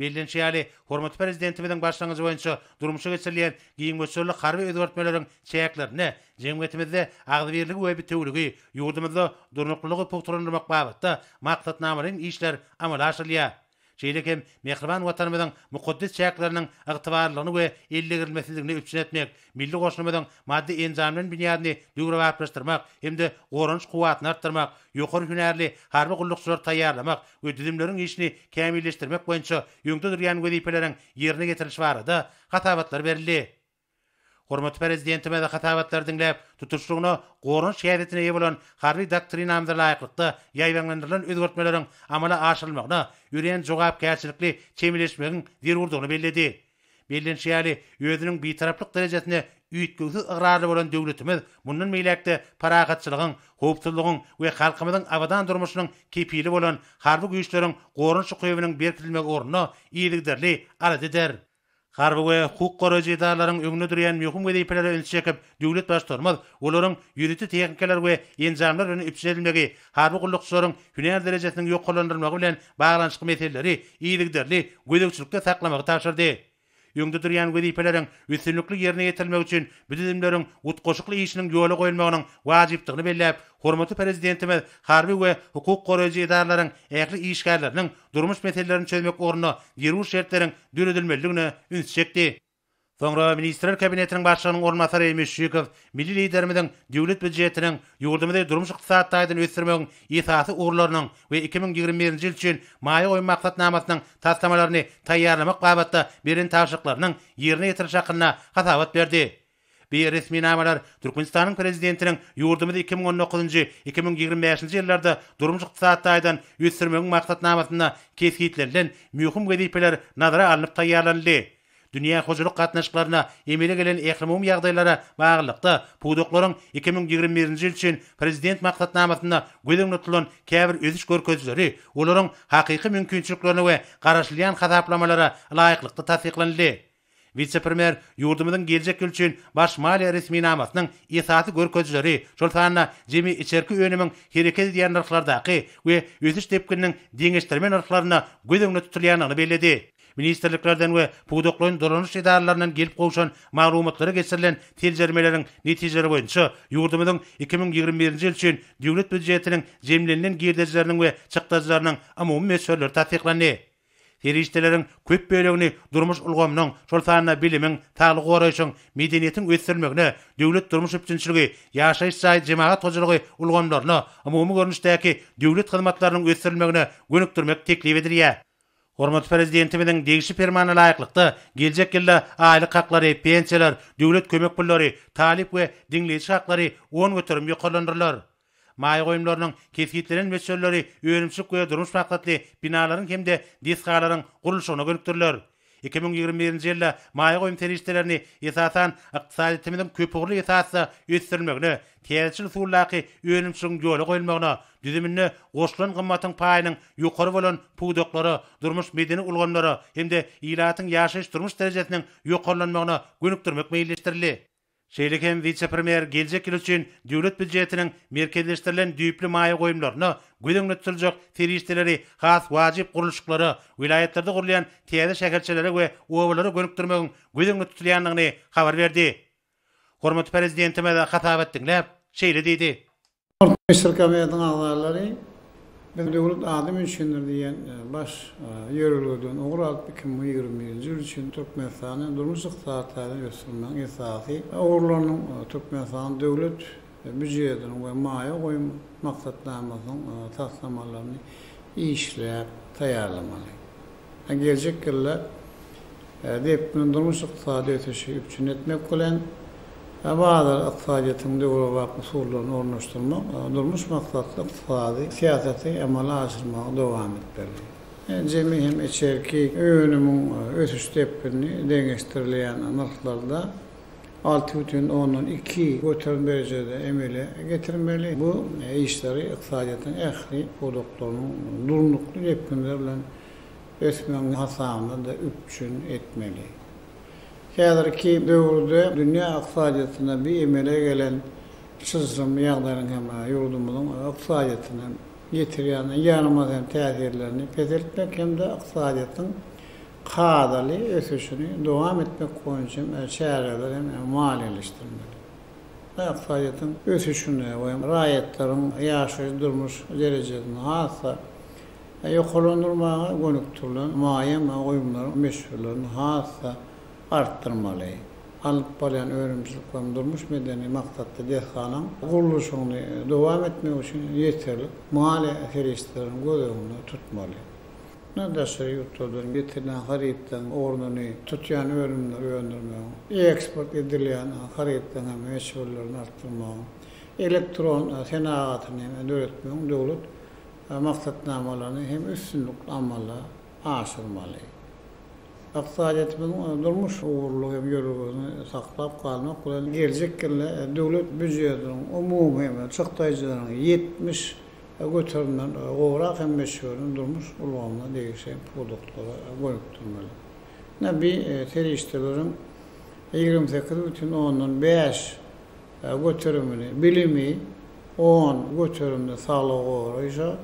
Belinçi ýaly hormatly prezidentimiziň başlangyjy boýunça durmuşa geçirilen giň we söýlü harby edwardmelerin çäklerini jemgyýetimizde agdy berlik we bitewligi ýurdumyzda durnuklygy pogtrandyrmak babatda maksatnamalaryň işler amala aşylýar. Şeýlekem mehriban watanymyň mukaddes çäklerini ygtybarlygyny we elligirmesizligini üçin etmek, milli goşnymyň maddi enjamlaryny binýadyny düýgüre wapraşdyrmak, hem-de gorunç kuwatyny artdyrmak, ýokary hünärli harby gullukçylar taýýarlamak we düzümleriň işini kämilleşdirmek boýunça ýöngde durýan wezipeleriň ýerine getirilşi barada gatawatlar Hormat prezidentime de hatavatlar dinlep, tutuşluğunu qorun şehadetine yevolan harbi doktrina amdır layıklıkta yaygınlandırılan amala aşılmağına yürüyen jogap kersilikli çemileşmeğin bir urduğunu belledi. Bellin şiali özünün bitaraplık derecesine üýtgüsi ygrarly bolan döwletimiz mundan meýlekde paragatçylygyň, howpsuzlygyň we halkymyzyň awadan durmuşynyň kepili bolan harby güýçleriň goryn goýunyň berkitilmegi ornuna iýligderli arada Harbi hukuk goraji idaralaryň öňüne durýan möhüm wezipeleri ilki çekip, döwlet başdurmaz, olaryň ýürüti tehnikalar we enjamlar öne ýetirilmegi, harby gullyk soraryň hünär derejesiniň ýok bilen baglanyşyk meteleri iýligderli gödäkçilikde saklamagy taşyrdy. ýöngdürýän yani wezipeleriň üstünlikli ýerine ýetirmek üçin bizimleriň utgoşukly işiniň ýoly goýulmagyny wajypdygyny belläp, hormatly prezidentimiz harbi we hukuk goraýjy edarlaryň ähli işgärläriniň durmuş meselelerini çözmek ornuna ýerüş şertleriniň düzeldilmeligine üns çekdi. Sonra ministrler kabinetiniň başlygynyň ormasary emiş milli liderimiziň döwlet bütçesiniň ýurdumyzda durmuş ykdysadyň ösdürmegiň ýetasy urlarynyň we 2021-nji ýyl üçin maýy oý maksatnamasynyň taýdanlaryny taýýarlamak babatda berin taýşyklaryň ýerine ýetirilýän ýakyna hasabat berdi. Bu resmi namalar Türkmenistanyň prezidentiniň ýurdumyzda 2019-njy 2025-nji ýyllarda durmuş ykdysadyň ösdürmegiň maksatnamasynda kesgitlerden möhüm gedipler nazara alınıp taýýarlandy. дүния хожылық қатынашқыларына емеле келен экрмум жағдайлары бағырлықты 2021 жыл үшін президент мақсатнамасына көлөңүнө кәбір кээбир өзүш көркөзүлөрү олорун хакыйкы мүмкүнчүлүклөрүнө ве карашылган кадапламалары лайықлықты тасдиқланды вице премьер юрдумудың келжек күл үчүн баш малия ресми намасының эсаты көркөзүлөрү жол саанына жеми ичерки өнімің херекет дияр нархлардагы ве өсүш тепкинин деңештермен нархларына көзіңні өңүнө тутулганын Ministerliklerden ve Pugdokloyun Doronuş İdarlarından gelip koğuşan mağrumatları geçirilen telcermelerin neticeri boyunca yurdumudun 2021. yıl için devlet büdcetinin zemlenilen girdecilerinin ve çıktacılarının amumi mesörleri tatiklani. Terişdelerin köp bölegini durmuş ulgamının şolfanına bilimin tağlıq orayışın medeniyetin ötsirmekini devlet durmuş öpçinçilgi yaşayış sayı cemaat tozilgi ulgamlarına amumi görnüştəki devlet xidmatlarının ötsirmekini gönüktürmek teklif edir ya. Hormat prezidentimiň degişi permanyna laýyklykda geljek ýylda aýlyk haklary, pensiýalar, döwlet kömek pullary, talip we diňleýiş haklary on göterim ýokarlandyrylar. Maý goýumlarynyň kesgitlerini meselleri, öýrümçilik we durmuş maksatly binalaryň hemde diskalaryň gurulşyna 2021-nji ýylda maýy goýum tenişdelerini esasan ykdysady temirin köpügli esasy ýetirmekni, täzeçil suwlaky öňüm üçin ýoly goýulmagyna, düzümini goşlan gymmatyň paýynyň ýokary bolan pudoklary, durmuş medeni ulgamlary hemde ýylatyň ýaşaýyş durmuş derejesiniň ýokarlanmagyna gönükdirmek meýilleşdirilýär. Şeýlekem vicepremier geljek ýyl üçin döwlet büdjetiniň merkezleşdirilen düýpli maýa goýumlaryny güýdüňli tutuljak feristleri, has wajyp guruluşlary, vilayetlerde gurulýan täze şäherçelere we owullara gönükdirmegiň güýdüňli tutulýanlygyny habar berdi. Hormatly prezidentime de hatap etdiňler, şeýle diýdi. Ortaşyrka meýdan awallary Ben e, e, e, Devlet adım üçündür diyen baş yörülüdün oğur alt bir kimi 21. üçün Türkmenistan'ın durmuş ıqtaatları gösterilen esası oğurlarının Türkmenistan'ın devlet bücüyedin ve maya koyum maksatlamasının taslamalarını işleyip tayarlamalı. Gelecek yıllar deyip durmuş ıqtaatı öteşi üçün etmek olan bazı iktisadiyetin devre olarak usullerini ornaştırmak, durmuş maksatlı iktisadi siyaseti emala aşırmak devam etmeli. Cemi hem içerki öğünümün e, ötüş tepkini dengeştirilen nırklarda 6,2 götürüm derecede emele getirmeli. Bu e, işleri iktisadiyetin ehli doktorunun durumluklu tepkinlerle ösmenin hasamını da üpçün etmeli. Yağdaki dövrde dünya aksadiyetine bir emele gelen çizim yağların hemen yurdumuzun aksadiyetine getiriyen yanımızın tesirlerini fetheretmek hem de aksadiyetin kadalı ötüşünü devam etmek konusunda çareler hem mal eleştirmeli. Aksayetin ötüşünü ve rayetlerin yaşı durmuş derecesini hasa e, yokulundurmaya gönüktürlen, mayem uyumların meşhurların hasa arttırmalı. Anıtbalyan öğrencilik ve durmuş medeni maktatta dehkanın kuruluşunu e, devam etmek için yeterli. Mahalle heristlerin gözünü tutmalı. Neredeyse şey yurttadan getirilen haripten ornunu tutuyan ölümleri öndürmeyi, eksport edilen haripten hem meşhurlarını arttırmayı, elektron senaatını hem öğretmeyi devlet e, maksatnamalarını hem üstünlük amalları aşırmalı. Iqtisadiyatimizin e, e, e, durmuş uğurluğu, yürüğünü saklap kalmak bilen gelecek gelle devlet büdjetinin umumi çıktaycılarının 70 götürülen uğrak emmeşiyorun durmuş ulvanına değişen produktora koyukturmalı. Ne bir teriştilerin 28 bütün onun 5 götürümünü, bilimi 10 götürümünü sağlığı uğrayışa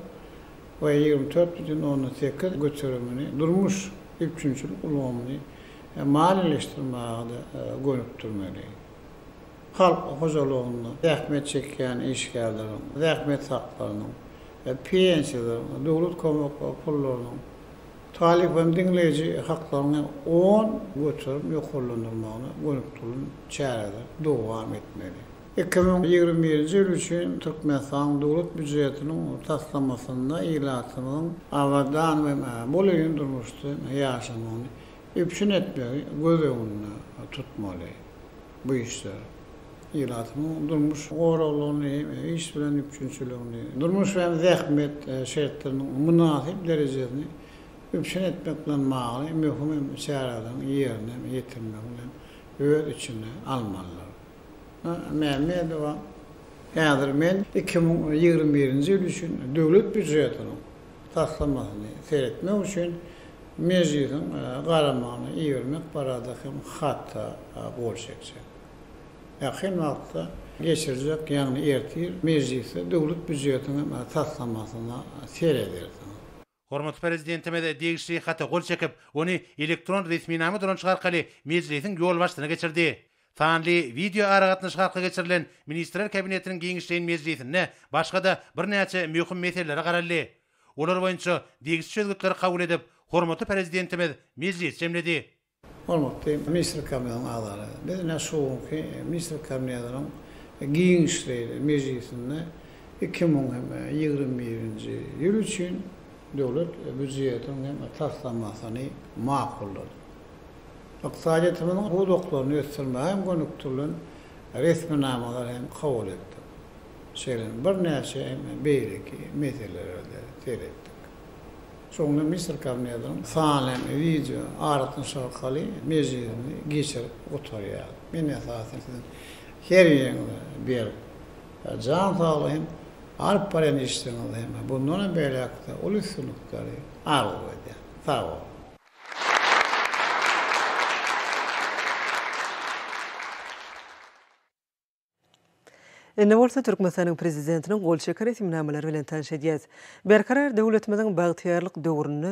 ve 24 bütün 18 götürümünü durmuş üçüncü ulumunu e, malileştirmeğe koyup durmalı. Halk hocalığını, zahmet çeken işgalların, zahmet haklarının, e, piyensilerin, doğrult komik kullarının, talip ve dinleyici haklarını on götürüp yokullundurmağını koyup durmalı. Çeyrede doğam etmeli. 2027 il için, Türkmenistan Dowlat büdjetiniň taslamasynda ilatynyň avadan we ma'mul ýün durmuşdy ýaşamagyny üpçün etmeli, göz önüne tutmaly bu işler. İlatynyň durmuş goraglygyny, iş bilen üpçünçiligini, durmuş ve zähmet şertleriniň münasip derejesini üpçün etmek bilen mağly, mühüm şäherleriň ýerine ýetirmek bilen öz içine almaly. Mehmet olan Kadırmen 2021 ilişkin devlet büdjetinin taslamasını seyretmek için meclisin karamanı e, iyi vermek paradakım hatta e, bolşekse. Yakın vakitte geçirecek yani ertir meclise devlet büdjetinin e, taslamasına seyredirdi. Hormat prezidentime de degişli hatta gol çekip, onu elektron resmi namı duran çıkarkalı meclisin yol başlığına geçirdi. Фанли видео арагатны шаркы кечирилен министрлер кабинетінің кеңиштейин мезлитине басқа да бир нече мөкүм қаралды. олар бойыншы, дегиз түзгүлүктөр қауыл едіп, хорматты президентіміз мезлит чемледи урматтуу министрер кабинетінің аалары биз насуунки министр Iqtisadiyyatimizin bu doktorunu yöstürme hem konukturlun resmi namalar hem kabul ettim. Şeylerin bir neşe hem beyleki metrelere öde ter ettik. misir kavniyadın salem, vidyo, aratın şarkali meclisini geçirip her yiyyini bir can sağlayin arparen işlerini bunlara bunlara bunlara bunlara bunlara bunlara bunlara bunlara bunlara Ene bolsa Türkmenistanyň prezidentiniň gol şekeri bilen tanış edýäs. Berkarar döwletimiziň bagtyarlyk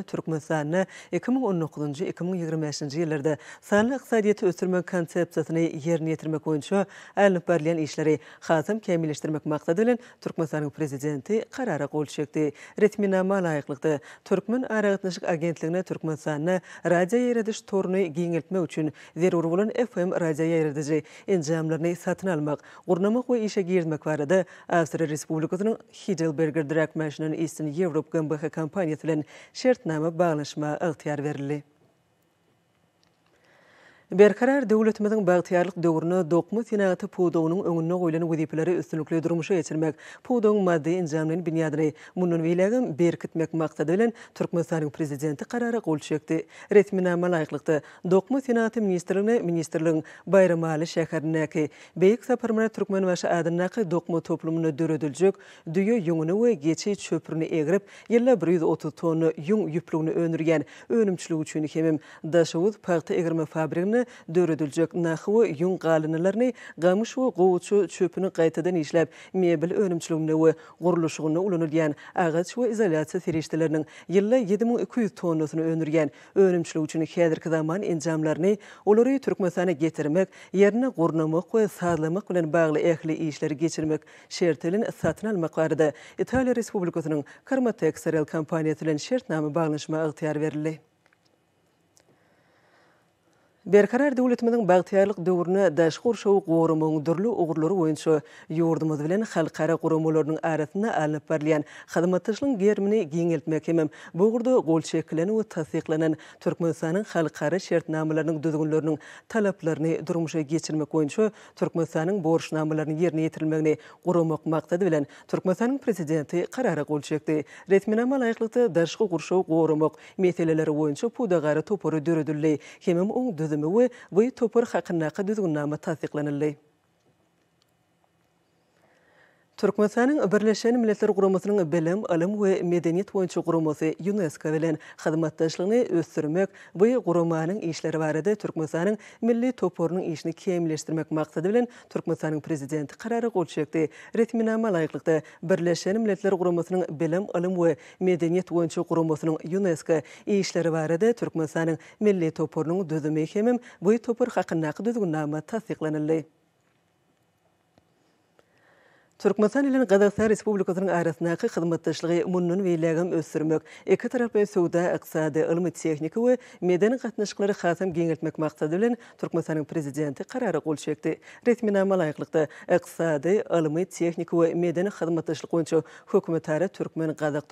Türkmenistany 2019 2025-nji ýyllarda sanly ykdysadyýaty ösürmek konsepsiýasyny ýerine ýetirmek üçin alyp berilen işleri hasam kemilleşdirmek maksady bilen Türkmenistanyň prezidenti karara gol şekdi. Resmi nama laýyklykdy. Türkmen aragatnaşyk agentligine Türkmenistany radio ýeredish torny giňeltmek üçin zerur FM radio ýeredijy enjamlaryny satyn almak, gurnamak we işe Австрия e, Avstriya Respublikasynyň Heidelberger Drag Machine'nin istin Evrop GmbH түлін şertnama baglanşma ygtyýar berildi. Berkarar devletimizin bagtiyarlyk döwrüne dokmu sinagaty pudowunyň öňüne goýulan wezipleri üstünlikli durmuşa ýetirmek, pudowun maddi inzamlaryny binýadyny munun bilegim berkitmek maksady bilen Türkmenistanyň prezidenti karary gol çekdi. Resmi nama laýyklykda dokmu sinagaty ministrligine ministrligiň Bayramaly şäherindäki beýik saparmana türkmen wäşi adynaky dokmu toplumyny döredeljek, düýe ýöňüne we geçi çöprüni egirip, ýylla 130 tonny ýüň ýüplügini önürgen, önümçiligi üçin hemim daşawut paýta egirme fabrigini ýerlerini döredilýäk. Nähä we ýun galynlaryny gamyş we gowçu çöpüni gaýtadan işläp mebel önümçiligini we gurluşygyny ulanylýan agaç we izolatsiýa ferişdeleriniň ýylly 7200 tonnasyny önürgen önümçilik üçin häzirki zaman enjamlaryny olary türkmenstana getirmek, ýerini gurnamak we sağlamak bilen bagly ähli işleri geçirmek şertelin ýetatyna almak barada Italiýa Respublikasynyň Karmatex Serial kompaniýasy bilen şertnamä baglanyşma ygtiýar Берқарар дәүләтенең бәхтиярлык дәвренә дәшкур шау горымын дүрле огырлары буенча юрдымыз белән халыкара гурумларның арасына алып берлән хезмәттәшлек гермини киңелтмәк һәм бу гурда қалқары шәкләнүе тәсдиқләнен Төркмәнстанның халыкара шартнамаларының düzgünләренең таләпләрен дурмышка кечермәк буенча Төркмәнстанның карары гол шәкте. Ретминә малайыклыкта дәшкур шау горымык мәсьәләләре пудагары топыры وي تو پر خاقنا قدو ذونا متاثق لنا اللي Түркменстанның Бірлешен Милеттер Құрымысының білім, ылым өе мәдениет бойынша құрымысы ЮНЕСКО білен қызматташылығыны өстірмек, бұй құрыманың ешлері барады Түркменстанның милли топорының ешіні кемлештірмек мақсады білен Түркменстанның президенті қарары қол шекті. Ретминама лайықлықты Бірлешен Милеттер Құрымысының білім, ылым өе мәдениет бойынша құрымысының ЮНЕСКО ешлері барады Түркменстанның милли топорының дөзімей кемім, бұй топор хақыннақы дөзгіннама тасиқланылды. Түркменстан елін Қазақстан Республикасының арасындағы қызметтішілігі мұнның вейләгім өсірмек. Екі тарап бен сауда, иқтисады, ілімі техника ө президенті қарары қол шекті. Ресми нама лайықты иқтисады, ілімі техника ө меден бойынша хөкүметтары түркмен қазақ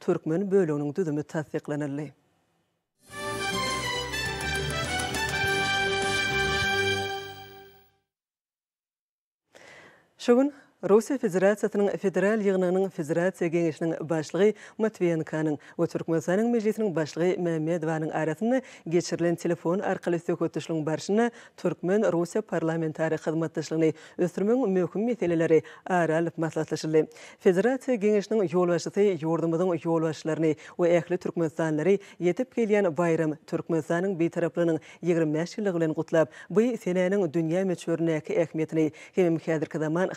түркмен бөлігінің Русия Федерациясының федерал йығынының Федерация кеңесінің башлығы Матвиенканың Өтүркменстанның мәжлисінің башлығы Мәмедованың арасында кешірілген телефон арқылы сөкөтүшлүң баршына түркмен Русия парламентарий кызматташлыгыны өстүрмөн мөкүм метелелери аралып маслахатышылды. Федерация кеңесінің жол башчысы жордумудың жол башчыларын етіп келген байрам Түркменстанның бейтараплығының 25 жылдығы белән кутлап, бу сенәнең дөнья мәчөрнәке әһмиятен һәм хәзерге заман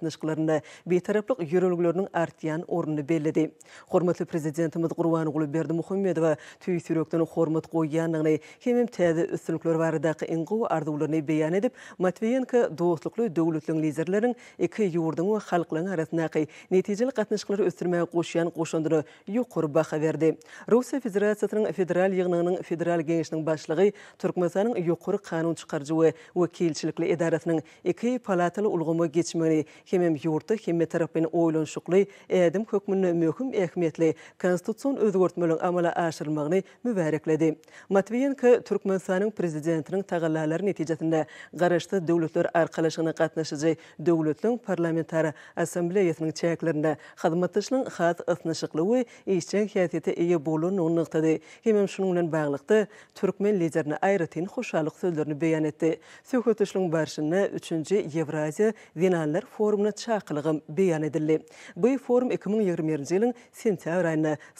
катнашкыларына бейтараплык йөрөлгүлөрүнүн артиян орнун белледи. Хорматлы президентimiz Гурбан Улуберди Мухаммедова түй сүрөктүн хормат койганлыгын, хемим тәди үстүнлүклөр барыдагы иңгүү ардууларын бейан этип, Матвиенко достуклуу дөвлөтлүк лидерлерин эки юурдун арасына арасындагы нетижелик катнашкылар өстүрмөгө кошуян кошондуну юқур баға берді. Русия Федерациясының федераль жыгынынын федераль кеңешинин башлығы Түркмөнстандын қанун канун чыгарчу векилчиликлер идарасынын екі палаталы улгуму кечимини kimem yurtu kimme tarapyny oýlanşykly edim hökmüni möhüm ähmiýetli konstitusiýany özgörtmeli amala aşyrmagyny mübarekledi. Matviýenki Türkmenistanyň prezidentiniň tagallalary netijesinde garaşdy döwletler arkalaşygyna gatnaşyjy döwletleriň parlamentary assambleýasynyň çäklerinde hyzmatçylaryň hat ýetnäşikli we işçiň häýatyny iýe bolun ýetdi. Hemem şunun bilen baglykdy Türkmen lideriniň aýratyn hoşallyk sözlerini beýan etdi. Söhbetçiligiň barşyny 3-nji Ewraziýa Wienaller форумына чакылыгын бейан эдилди быйыл форум эки миң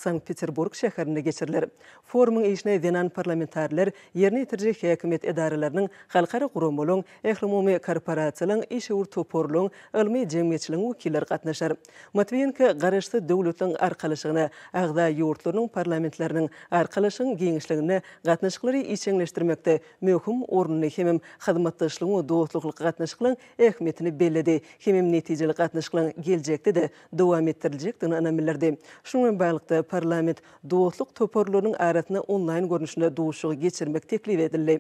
санкт петербург шәһәренә кечирилер форумның денан венан yerni итирже хакимият идараларының халыкара курумулуң эхлумуми корпорациялың иши уртупорлуң ылмий жемгечилиң вакиллер катнашар матвиенко карашты дөөлөттүн аркалышыгына агда юртларынын мөһим mem netijeli gatnaşklan geljekde de dowam etdirilecek dyny anamillerde. Şunun baylykda parlament dowatlyk toporlarynyň aratyna onlayn görnüşünde dowuşugy geçirmek teklif edildi.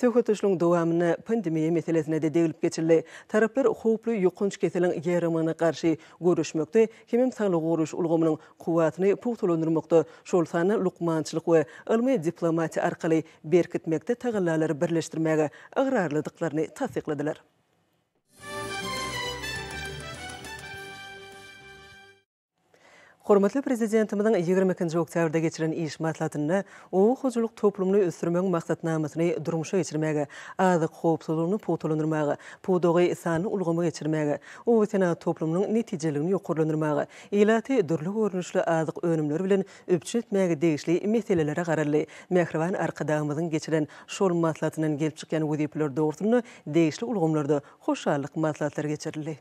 Söhbetüşlüň dowamyny pandemiýa meselesine de degilip geçildi. Taraplar howply ýokunç keseliň ýerimini garşy görüşmekde, hemem sağlyk goruş ulgamynyň kuwatyny puhtulandyrmakda, şol sany lukmançylyk we ilmiý diplomatiýa arkaly berkitmekde tagallalary birleşdirmäge ygrarlydyklaryny Hormatly prezidentimiziň 22-nji oktýabrda geçiren iş maslahatyny o hozuluk toplumly ösürmegi maksatnamasyny durmuşa geçirmäge, azyk howpsuzlygyny potulandyrmaga, podogy isany ulgamy geçirmäge, o wetena toplumlyň netijeligini ýokurlandyrmaga, ilaty durly görnüşli azyk önümler bilen öpçetmäge degişli meselelere garaly. Mehriban arkadaşymyzyň geçiren şol maslahatynyň gelip çykan wudiplör dogrusyny degişli ulgamlarda hoşallyk maslahatlar geçirildi.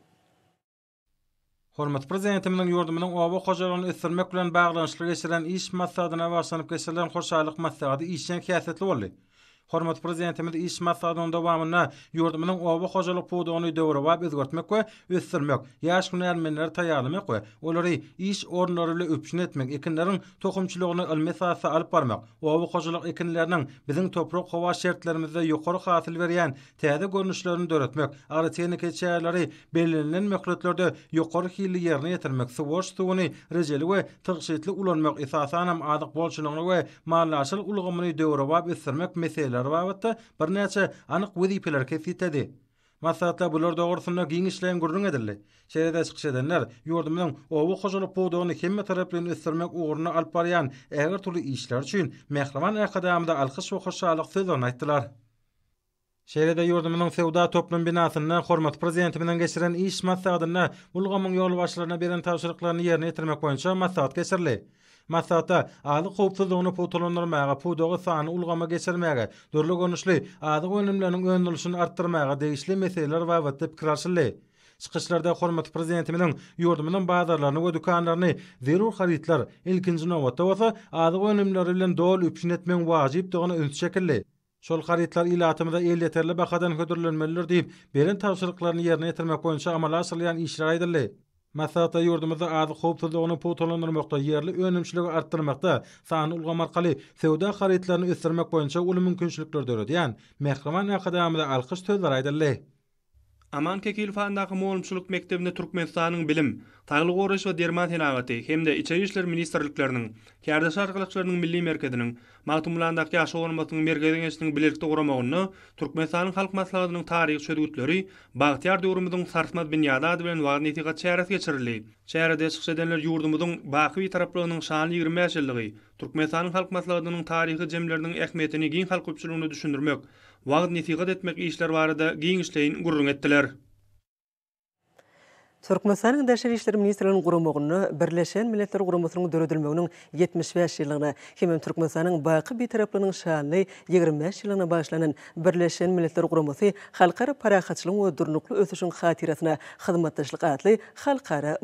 Hormat prezidentimiň ýordamynyň awa hojalaryny etdirmek bilen baglanyşly geçiren iş maksadyna başlanyp geçilen hoşalyk maksady işiň kiyasetli boldy. Hormat prezidentimiz ish masadan dowamyna yurdumyny owa hojalyk podogyny döwür wa özgertmek we ösdürmek. Ýaş günäl menler taýanmak we olary ish ornarly öpüşnetmek, ekinleriň toqumçylygyny ilmesasy alyp barmak. Owa hojalyk ekinleriniň biziň toprak howa şertlerimizde ýokary hasyl berýän täze görnüşlerini döretmek, ara tehnik ýetirleri belirlenen möhletlerde ýokary hilli ýerine ýetirmek, suwaş suwuny rejeli we tygşytly ulanmak esasanam adyk bolşunyň we maallaşyl ulgamyny döwür wa ösdürmek mesele vazifeler vaatta bir näçe anyk wazifeler kesitdi. Masalatla bular dogrusuna giňişleýän gurrun edildi. Şeýerde çykyş edenler ýurdu bilen owa hoşulyp bolduğuny hemme taraplaryň ösdürmek ugruny alyp barýan äger türli işler üçin mehriman aýkadamda alqış we hoşçaklyk söýlerini aýtdylar. Şeýerde ýurdumyň feodal toplum binasyny hormat prezidenti bilen geçiren iş masalatyna bulgamyň ýol başlaryna beren täsirliklerini ýerine ýetirmek boýunça masalat geçirildi. Masata ady qopsuz ony potolonlar maga podoga sany ulgama geçirmäge, dürli gönüşli ady önümlärin öňdürüşini artdırmaga degişli meseleler bar we tip kirasly. Çıqışlarda hormatly prezidentimiň ýurdumynyň bazarlaryny we dükanlaryny zerur haritlar ilkinji nowatda bolsa, ady önümlär bilen dol üpşinetmäň wajyp dogany ünç şekilli. Şol haritlar ilatymyza el ýeterli bahadan köderlenmeler diýip, beren tawsyryklaryny ýerine ýetirmek boýunça amala aşyrylan işler aýdyldy. Masata yurdumuzda azı xoğup tuzluğunu putolandırmakta, yerli önümçülüğü arttırmakta, sani ulga markali, sevda xaritlerini üstürmek boyunca ulu mümkünçülüklerdir. Yani, mehriman akadamada alkış sözler aydirli. Aman kekil fandaqı molumçuluk mektebinde Turkmenistanın bilim, taylı qoruş ve derman henavati, hem de içe işler ministerliklerinin, kardeş arkalıkçlarının milli merkezinin, matumulandaki aşı oğlanmasının merkezinin eşitinin bilirikti qoramağını, Turkmenistanın halk masalarının tarihi çözgütleri, bin adı bilen vaad netiqa çeyrət geçirirli. Çeyrə desiq sedenler yurdumuzun bakıvi taraplarının şanlı yirmi yirmi yirmi yirmi yirmi wagt nesigat etmek işler barada giňişleýin gurrun etdiler. Türkmenistan'ın Däşer İşler Ministrliğinin guramagyny Birleşen Milletler Guramasynyň döredilmeginiň 75 ýylygyna, hem Türkmenistanyň baýky bitaraplarynyň şanly 25 ýylyna başlanan Birleşen Milletler Guramasy halkara parahatçylyň halkara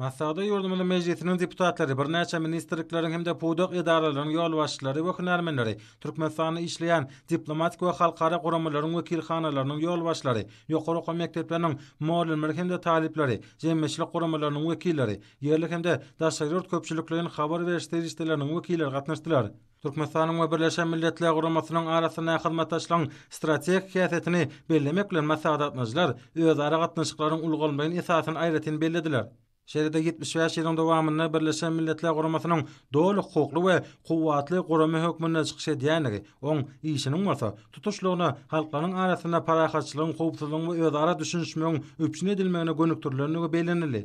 Masada yurdumuzda meclisinin deputatları, bir näçe ministrliklerin hem de pudoq idaralarynyň ýolbaşçylary we hünärmenleri, Türkmenistanyň işleýän diplomatik we halkara guramalarynyň wekilxanalarynyň ýolbaşçylary, ýokary okuw mekteplerinin muallimleri hem de talipleri, jemmeçlik guramalarynyň wekilleri, ýerli hem de daşary ýurt köpçülüklerini habar berişdirişdirilerini wekilleri gatnaşdylar. Türkmenistanyň we Birleşen Milletler Guramasynyň arasyna hyzmat taşlan strategik häsiýetini bellemek bilen masada atnaşlar, öz ara gatnaşyklaryň ulgalmagyny esasyny aýratyn bellediler. Şeride 70 ýaş ýylyň dowamyny Birleşen Milletler Guramasynyň doly hukukly we quwwatly gurama hökmüne çykşy diýenligi, oň ýeşiniň bolsa, tutuşlygyny halklaryň arasynda parahatçylygyň, howpsuzlygyň we ýa-da düşünşmegiň öpçüne edilmegine gönük türlerini belenli.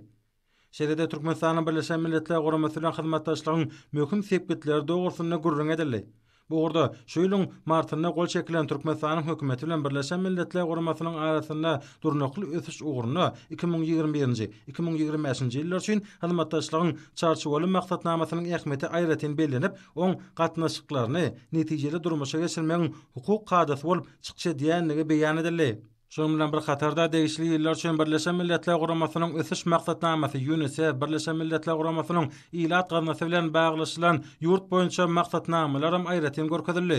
Şeýlede Türkmenistanyň Birleşen Milletler Guramasynyň hyzmatdaşlygyň möhüm sebäpleri dogrusyna gurrun edildi. Bu orda şöýlüň martynda gol çekilen Türkmenistanyň hökümeti bilen Birleşen Milletler Guramasynyň arasynda durnaklyk ötüş ugruny 2021-nji, 2025-nji ýyllar üçin hyzmatdaşlygyň çarçywaly maksatnamasynyň ähmiýeti aýratyn bellenip, on gatnaşyklaryny netijeli durmuşa geçirmegiň hukuk kadasy bolup çykça diýenligi edildi. Şonlardan bir hatarda degişli ýyllar üçin Birleşen Milletler Guramasynyň ösüş maksatnamasy UNICEF Birleşen Milletler Guramasynyň ýylat gynnasy bilen baglaşylan ýurt boýunça maksatnamalar hem aýratyn görkezildi.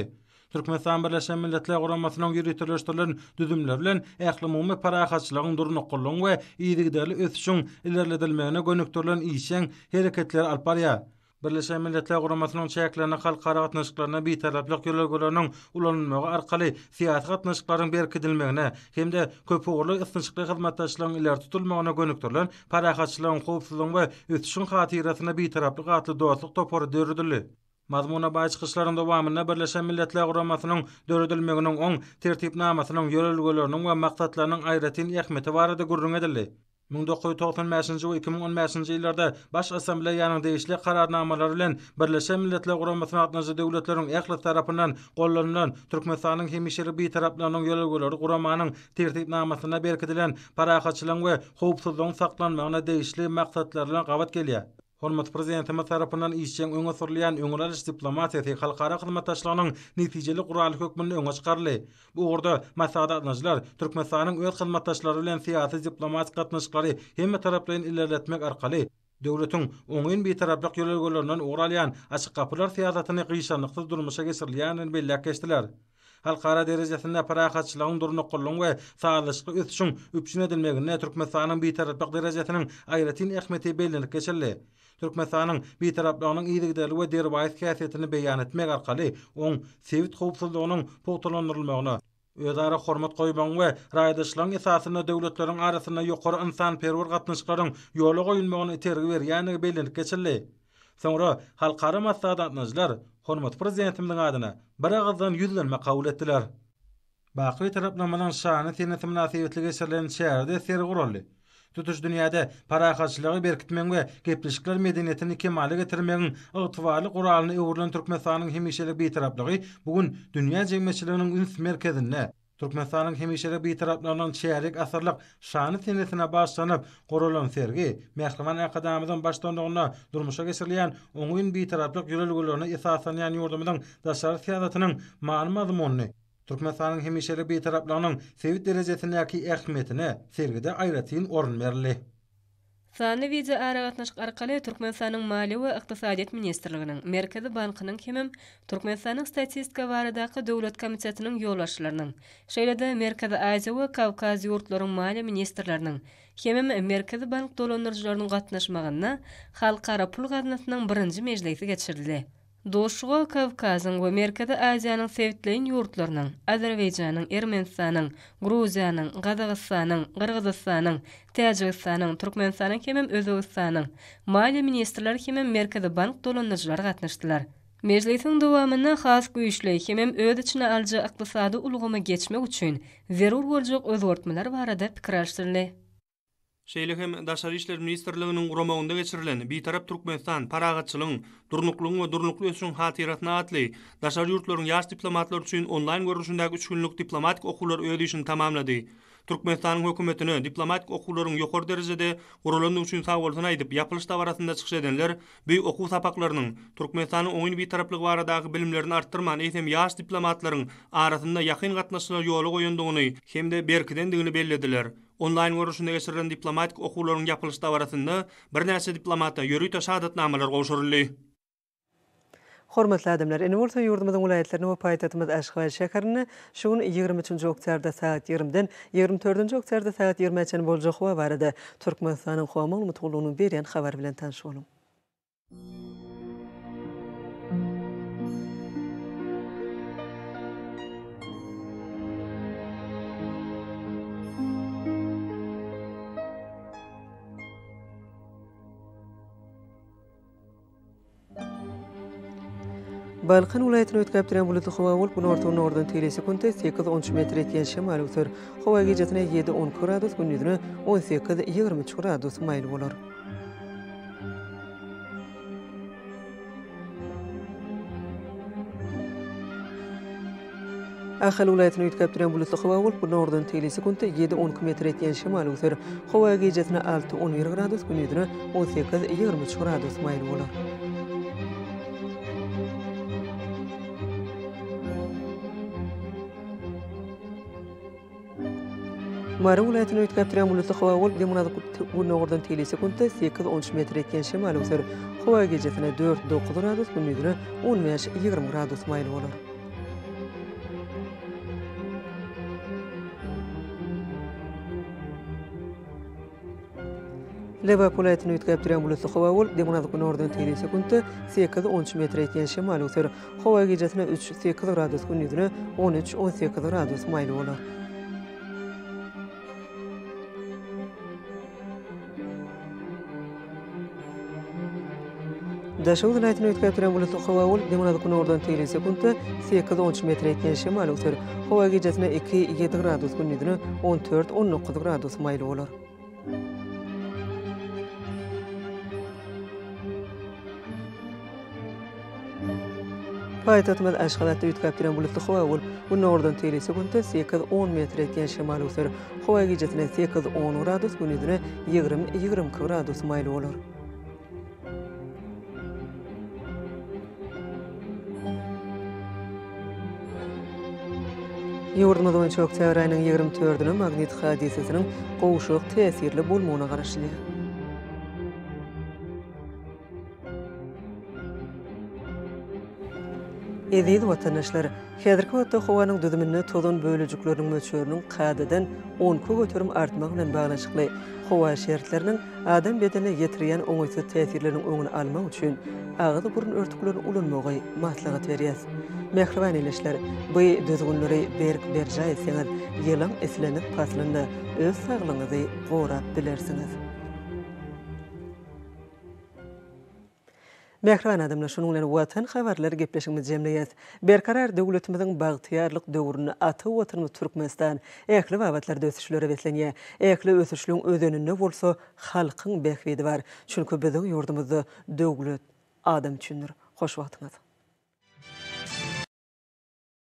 Türkmenistan Birleşen Milletler Guramasynyň ýürütilýän düzümler bilen ähli umumy paraýatçylygyň durny gollanyň we ýygyderli ösüşiň ilerledilmegine gönükdirilen işeň hereketler alparýa. Birleşen Milletler Kurumasının çeklerine kal karagat nışıklarına bir taraflık yolu gülönün ulanılmağı arkali siyasi gat nışıkların berkidilmeğine hem de köpü uğurlu ısınçıklı hizmettaşlığın iler tutulmağına gönüktürlün parakatçılığın kovsuzun ve ütüşün hatirasına bir taraflık atlı toporu Mazmuna baýçy gyşlaryň dowamyna Birleşen Milletler Guramasynyň döredilmeginiň on tertip namasynyň ýöreligelerini we maksatlarynyň aýratyn ähmiýeti barada gurrun edildi. 1995-nji we 2010-njy ýyllarda Baş Assambleýanyň degişli kararnamalary bilen Birleşen Milletler Guramasyna adnaşy döwletleriň ähli tarapyndan gollanylan Türkmenistanyň hem işleri bir taraplaryň Guramanyň tertipnamasyna berkidilen parahaçylyk we howpsuzlygyň saklanmagyna degişli maksatlar bilen gawat gelýär. Hormat prezidenti tarapından işçen öňe sürilýän öňüräliş diplomatiýasy halkara hyzmatdaşlygynyň netijeli guraly hökmünde öňe çykarly. Bu orda masada adnajlar Türkmenistanyň öz hyzmatdaşlary bilen siýasy diplomatik gatnaşyklary hemme taraplaryň ilerletmek arkaly Döwletiň öňün bir taraplyk ýolgolarynyň oralyan açyk gapylar siýasatyny gyýşanlykda durmuşa geçirilýänini belläk geçdiler. Halkara derejesinde parahatçılığın durunu kullun ve sağlaşıkı üstüşün üpçün edilmeginde Türkmenistan'ın bir taraflık derejesinin ayretin ehmeti belirlik geçirli. Türkmenistanyň bir taraplaryň ýygyrdygy we derwaýat käsiýetini beýan etmek arkaly oň sewit howpsuzlygynyň poýtalandyrylmagyna ýa hormat goýmagyň we raýdaşlaryň esasyny döwletleriň arasynda ýokary insan perwer gatnaşyklaryň ýoly goýulmagyny terk berýär, ýa-ni belin geçirli. Soňra halkara maslahatda atnaşlar hormat prezidentimiň adyna bir agzdan ýüzlenme kabul etdiler. Baýkwy tarapdan bilen şahany tenetmäsiýetligi serlenýän şäherde serguraly. Tutuş dünyada para haçlığı berkitmen ve medeniýetini kemale getirmenin ıgtıvarlı kuralını eğurlan Türkmen sahanın hemişeli bir bugün dünya cemmeçilerinin üns merkezinde. Türkmen sahanın hemişeli bir taraflarının çeyarek asırlık şanı tenetine sergi, mehlivan akadamızın başlandığına durmuşa geçirleyen onun bir taraflık yürürlülüğünü esaslanayan daşary daşarı siyasatının manumazı Türkmenistanyň hemişeri bir taraplanyň sevit derejesindäki ähmiýetini sergide aýratyn orun berli. Sany wize ara gatnaşyk arkaly Türkmenistanyň maliýe we ykdysadyýet ministrliginiň Merkezi bankynyň hemem Türkmenistanyň statistika baradaky döwlet komitetiniň ýolaşlarynyň, şeýlede Merkezi Aziýa we Kawkaz ýurtlarynyň maliýe ministrleriniň hemem Merkezi bank dolandyrjylarynyň gatnaşmagyna halkara pul gatnaşynyň birinji mejlesi Doşuğa Kavkazın və Merkədə Aziyanın sevdiləyin yurtlarının, Azərbaycanın, Ermənistanın, Gruziyanın, Qazaqistanın, Qırgızistanın, Təcikistanın, Türkmenistanın kimi Özbekistanın, Mali ministrlər kimi Merkədə bank dolanıcılar qatnışdılar. Mejlisin dowamyny has güýçli hemem öz içine aljy ykdysady ulgamy geçmek üçin zerur boljak özgörtmeler barada pikir alşdyrly. Şeýle hem daşary işler ministrliginiň gurmagynda geçirilen bir taraf Türkmenistan paragatçylygyň, durnuklygyň we durnukly ösüň hatyratyny atly, daşary ýurtlaryň ýaş diplomatlary üçin onlaýn görüşündäki 3 günlük diplomatik okuwlar öwredişini tamamlady. Türkmenistanyň hökümetini diplomatik okuwlaryň ýokary derejede gurulandy üçin sagwolsun aýdyp ýapylyş tawarasynda çykyş edenler, bu okuw tapaklarynyň Türkmenistanyň oňyň bir baradaky bilimlerini artdyrman hem ýaş diplomatlaryň arasynda ýakyn gatnaşyklar ýoly goýandygyny hem-de berkiden diňe bellediler. Online görüşünde geçirilen diplomatik okuwlaryň ýapylyş tawaratynda bir näçe diplomata ýörüte şahadat namalar goşurildi. Hormatly adamlar, Enwurta ýurdumyň welaýetlerini we paýtatymyz Aşgabat şäherini şu 23-nji oktýabrda saat 20-den 24-nji oktýabrda saat 20-ýaça bolan wagtda Türkmenistanyň Howa Mulmut berýän habar bilen Balkan ulaýatyny ötkäp diren bulutly howa bolup, bunyň ortagyny telesi 8-13 metr etýän şemal Howa gejetine 7-10 gradus, gündüzüne 18-23 gradus maýyl bolar. Ahal ulaýatyny ötkäp diren bulutly howa 7 Howa 6-11 gradus, gündüzüne bolar. Mara ulaýatyny öýtgäp bilen ulusy howa gol bilen munadyk ulnogordan sekundda 8-10 metr etgen şemal usur. Howa gejetine 4-9 gradus, gündüzüne 15-20 gradus maýyl bolar. Leva ulaýatyny öýtgäp bilen ulusy howa gol bilen munadyk ulnogordan teli sekundda 8-10 metr etgen şemal usur. Howa gejetine 3-8 gradus, gündüzüne 13-18 gradus maýyl bolar. Daşaud nahtin uitka turan bulutu hawa ul dimuna da kuna urdan teyli sekunta seka da onch metre etkian shema luktar hawa gie jatna eki ege de graduz kuna nidana on tört on nukkud graduz maile olar. Paitat mad ashqalatna uitka turan bulutu hawa ul unna metre etkian shema luktar Yurdumuzun çok tarihinin 24-dünün magnet hadisesinin qoğuşuq təsirli bulmuğuna qarşılıyor. Edeydi vatandaşlar, Xedirki vatda xovanın düzümünü tozun bölücüklörünün möçörünün qadadan 10 kuk ötürüm artmağınan bağlaşıqlı. Xova şerhlerinin adam bedene yetiriyan onaysa təsirlərinin onun alma uçun, ağıdı burun örtüklörü ulan moğay mahtlağat veriyas. Məkhirvan bu düzgünleri düzgünlörü berg berja berg berg berg berg öz berg berg Mehran adamna şunun bilen watan habarlary gepleşigimi jemleýär. Berkarar döwletimiziň bagtyýarlyk döwrüni atyp oturmagy Türkmenistan ähli wabatlar döwüşleri beýleniýär. Ähli öwüşliň özüniňe bolsa, halkyň bäkwedi bar. Çünki biziň ýurdumyzda döwlet adam üçin hoş wagtymyz.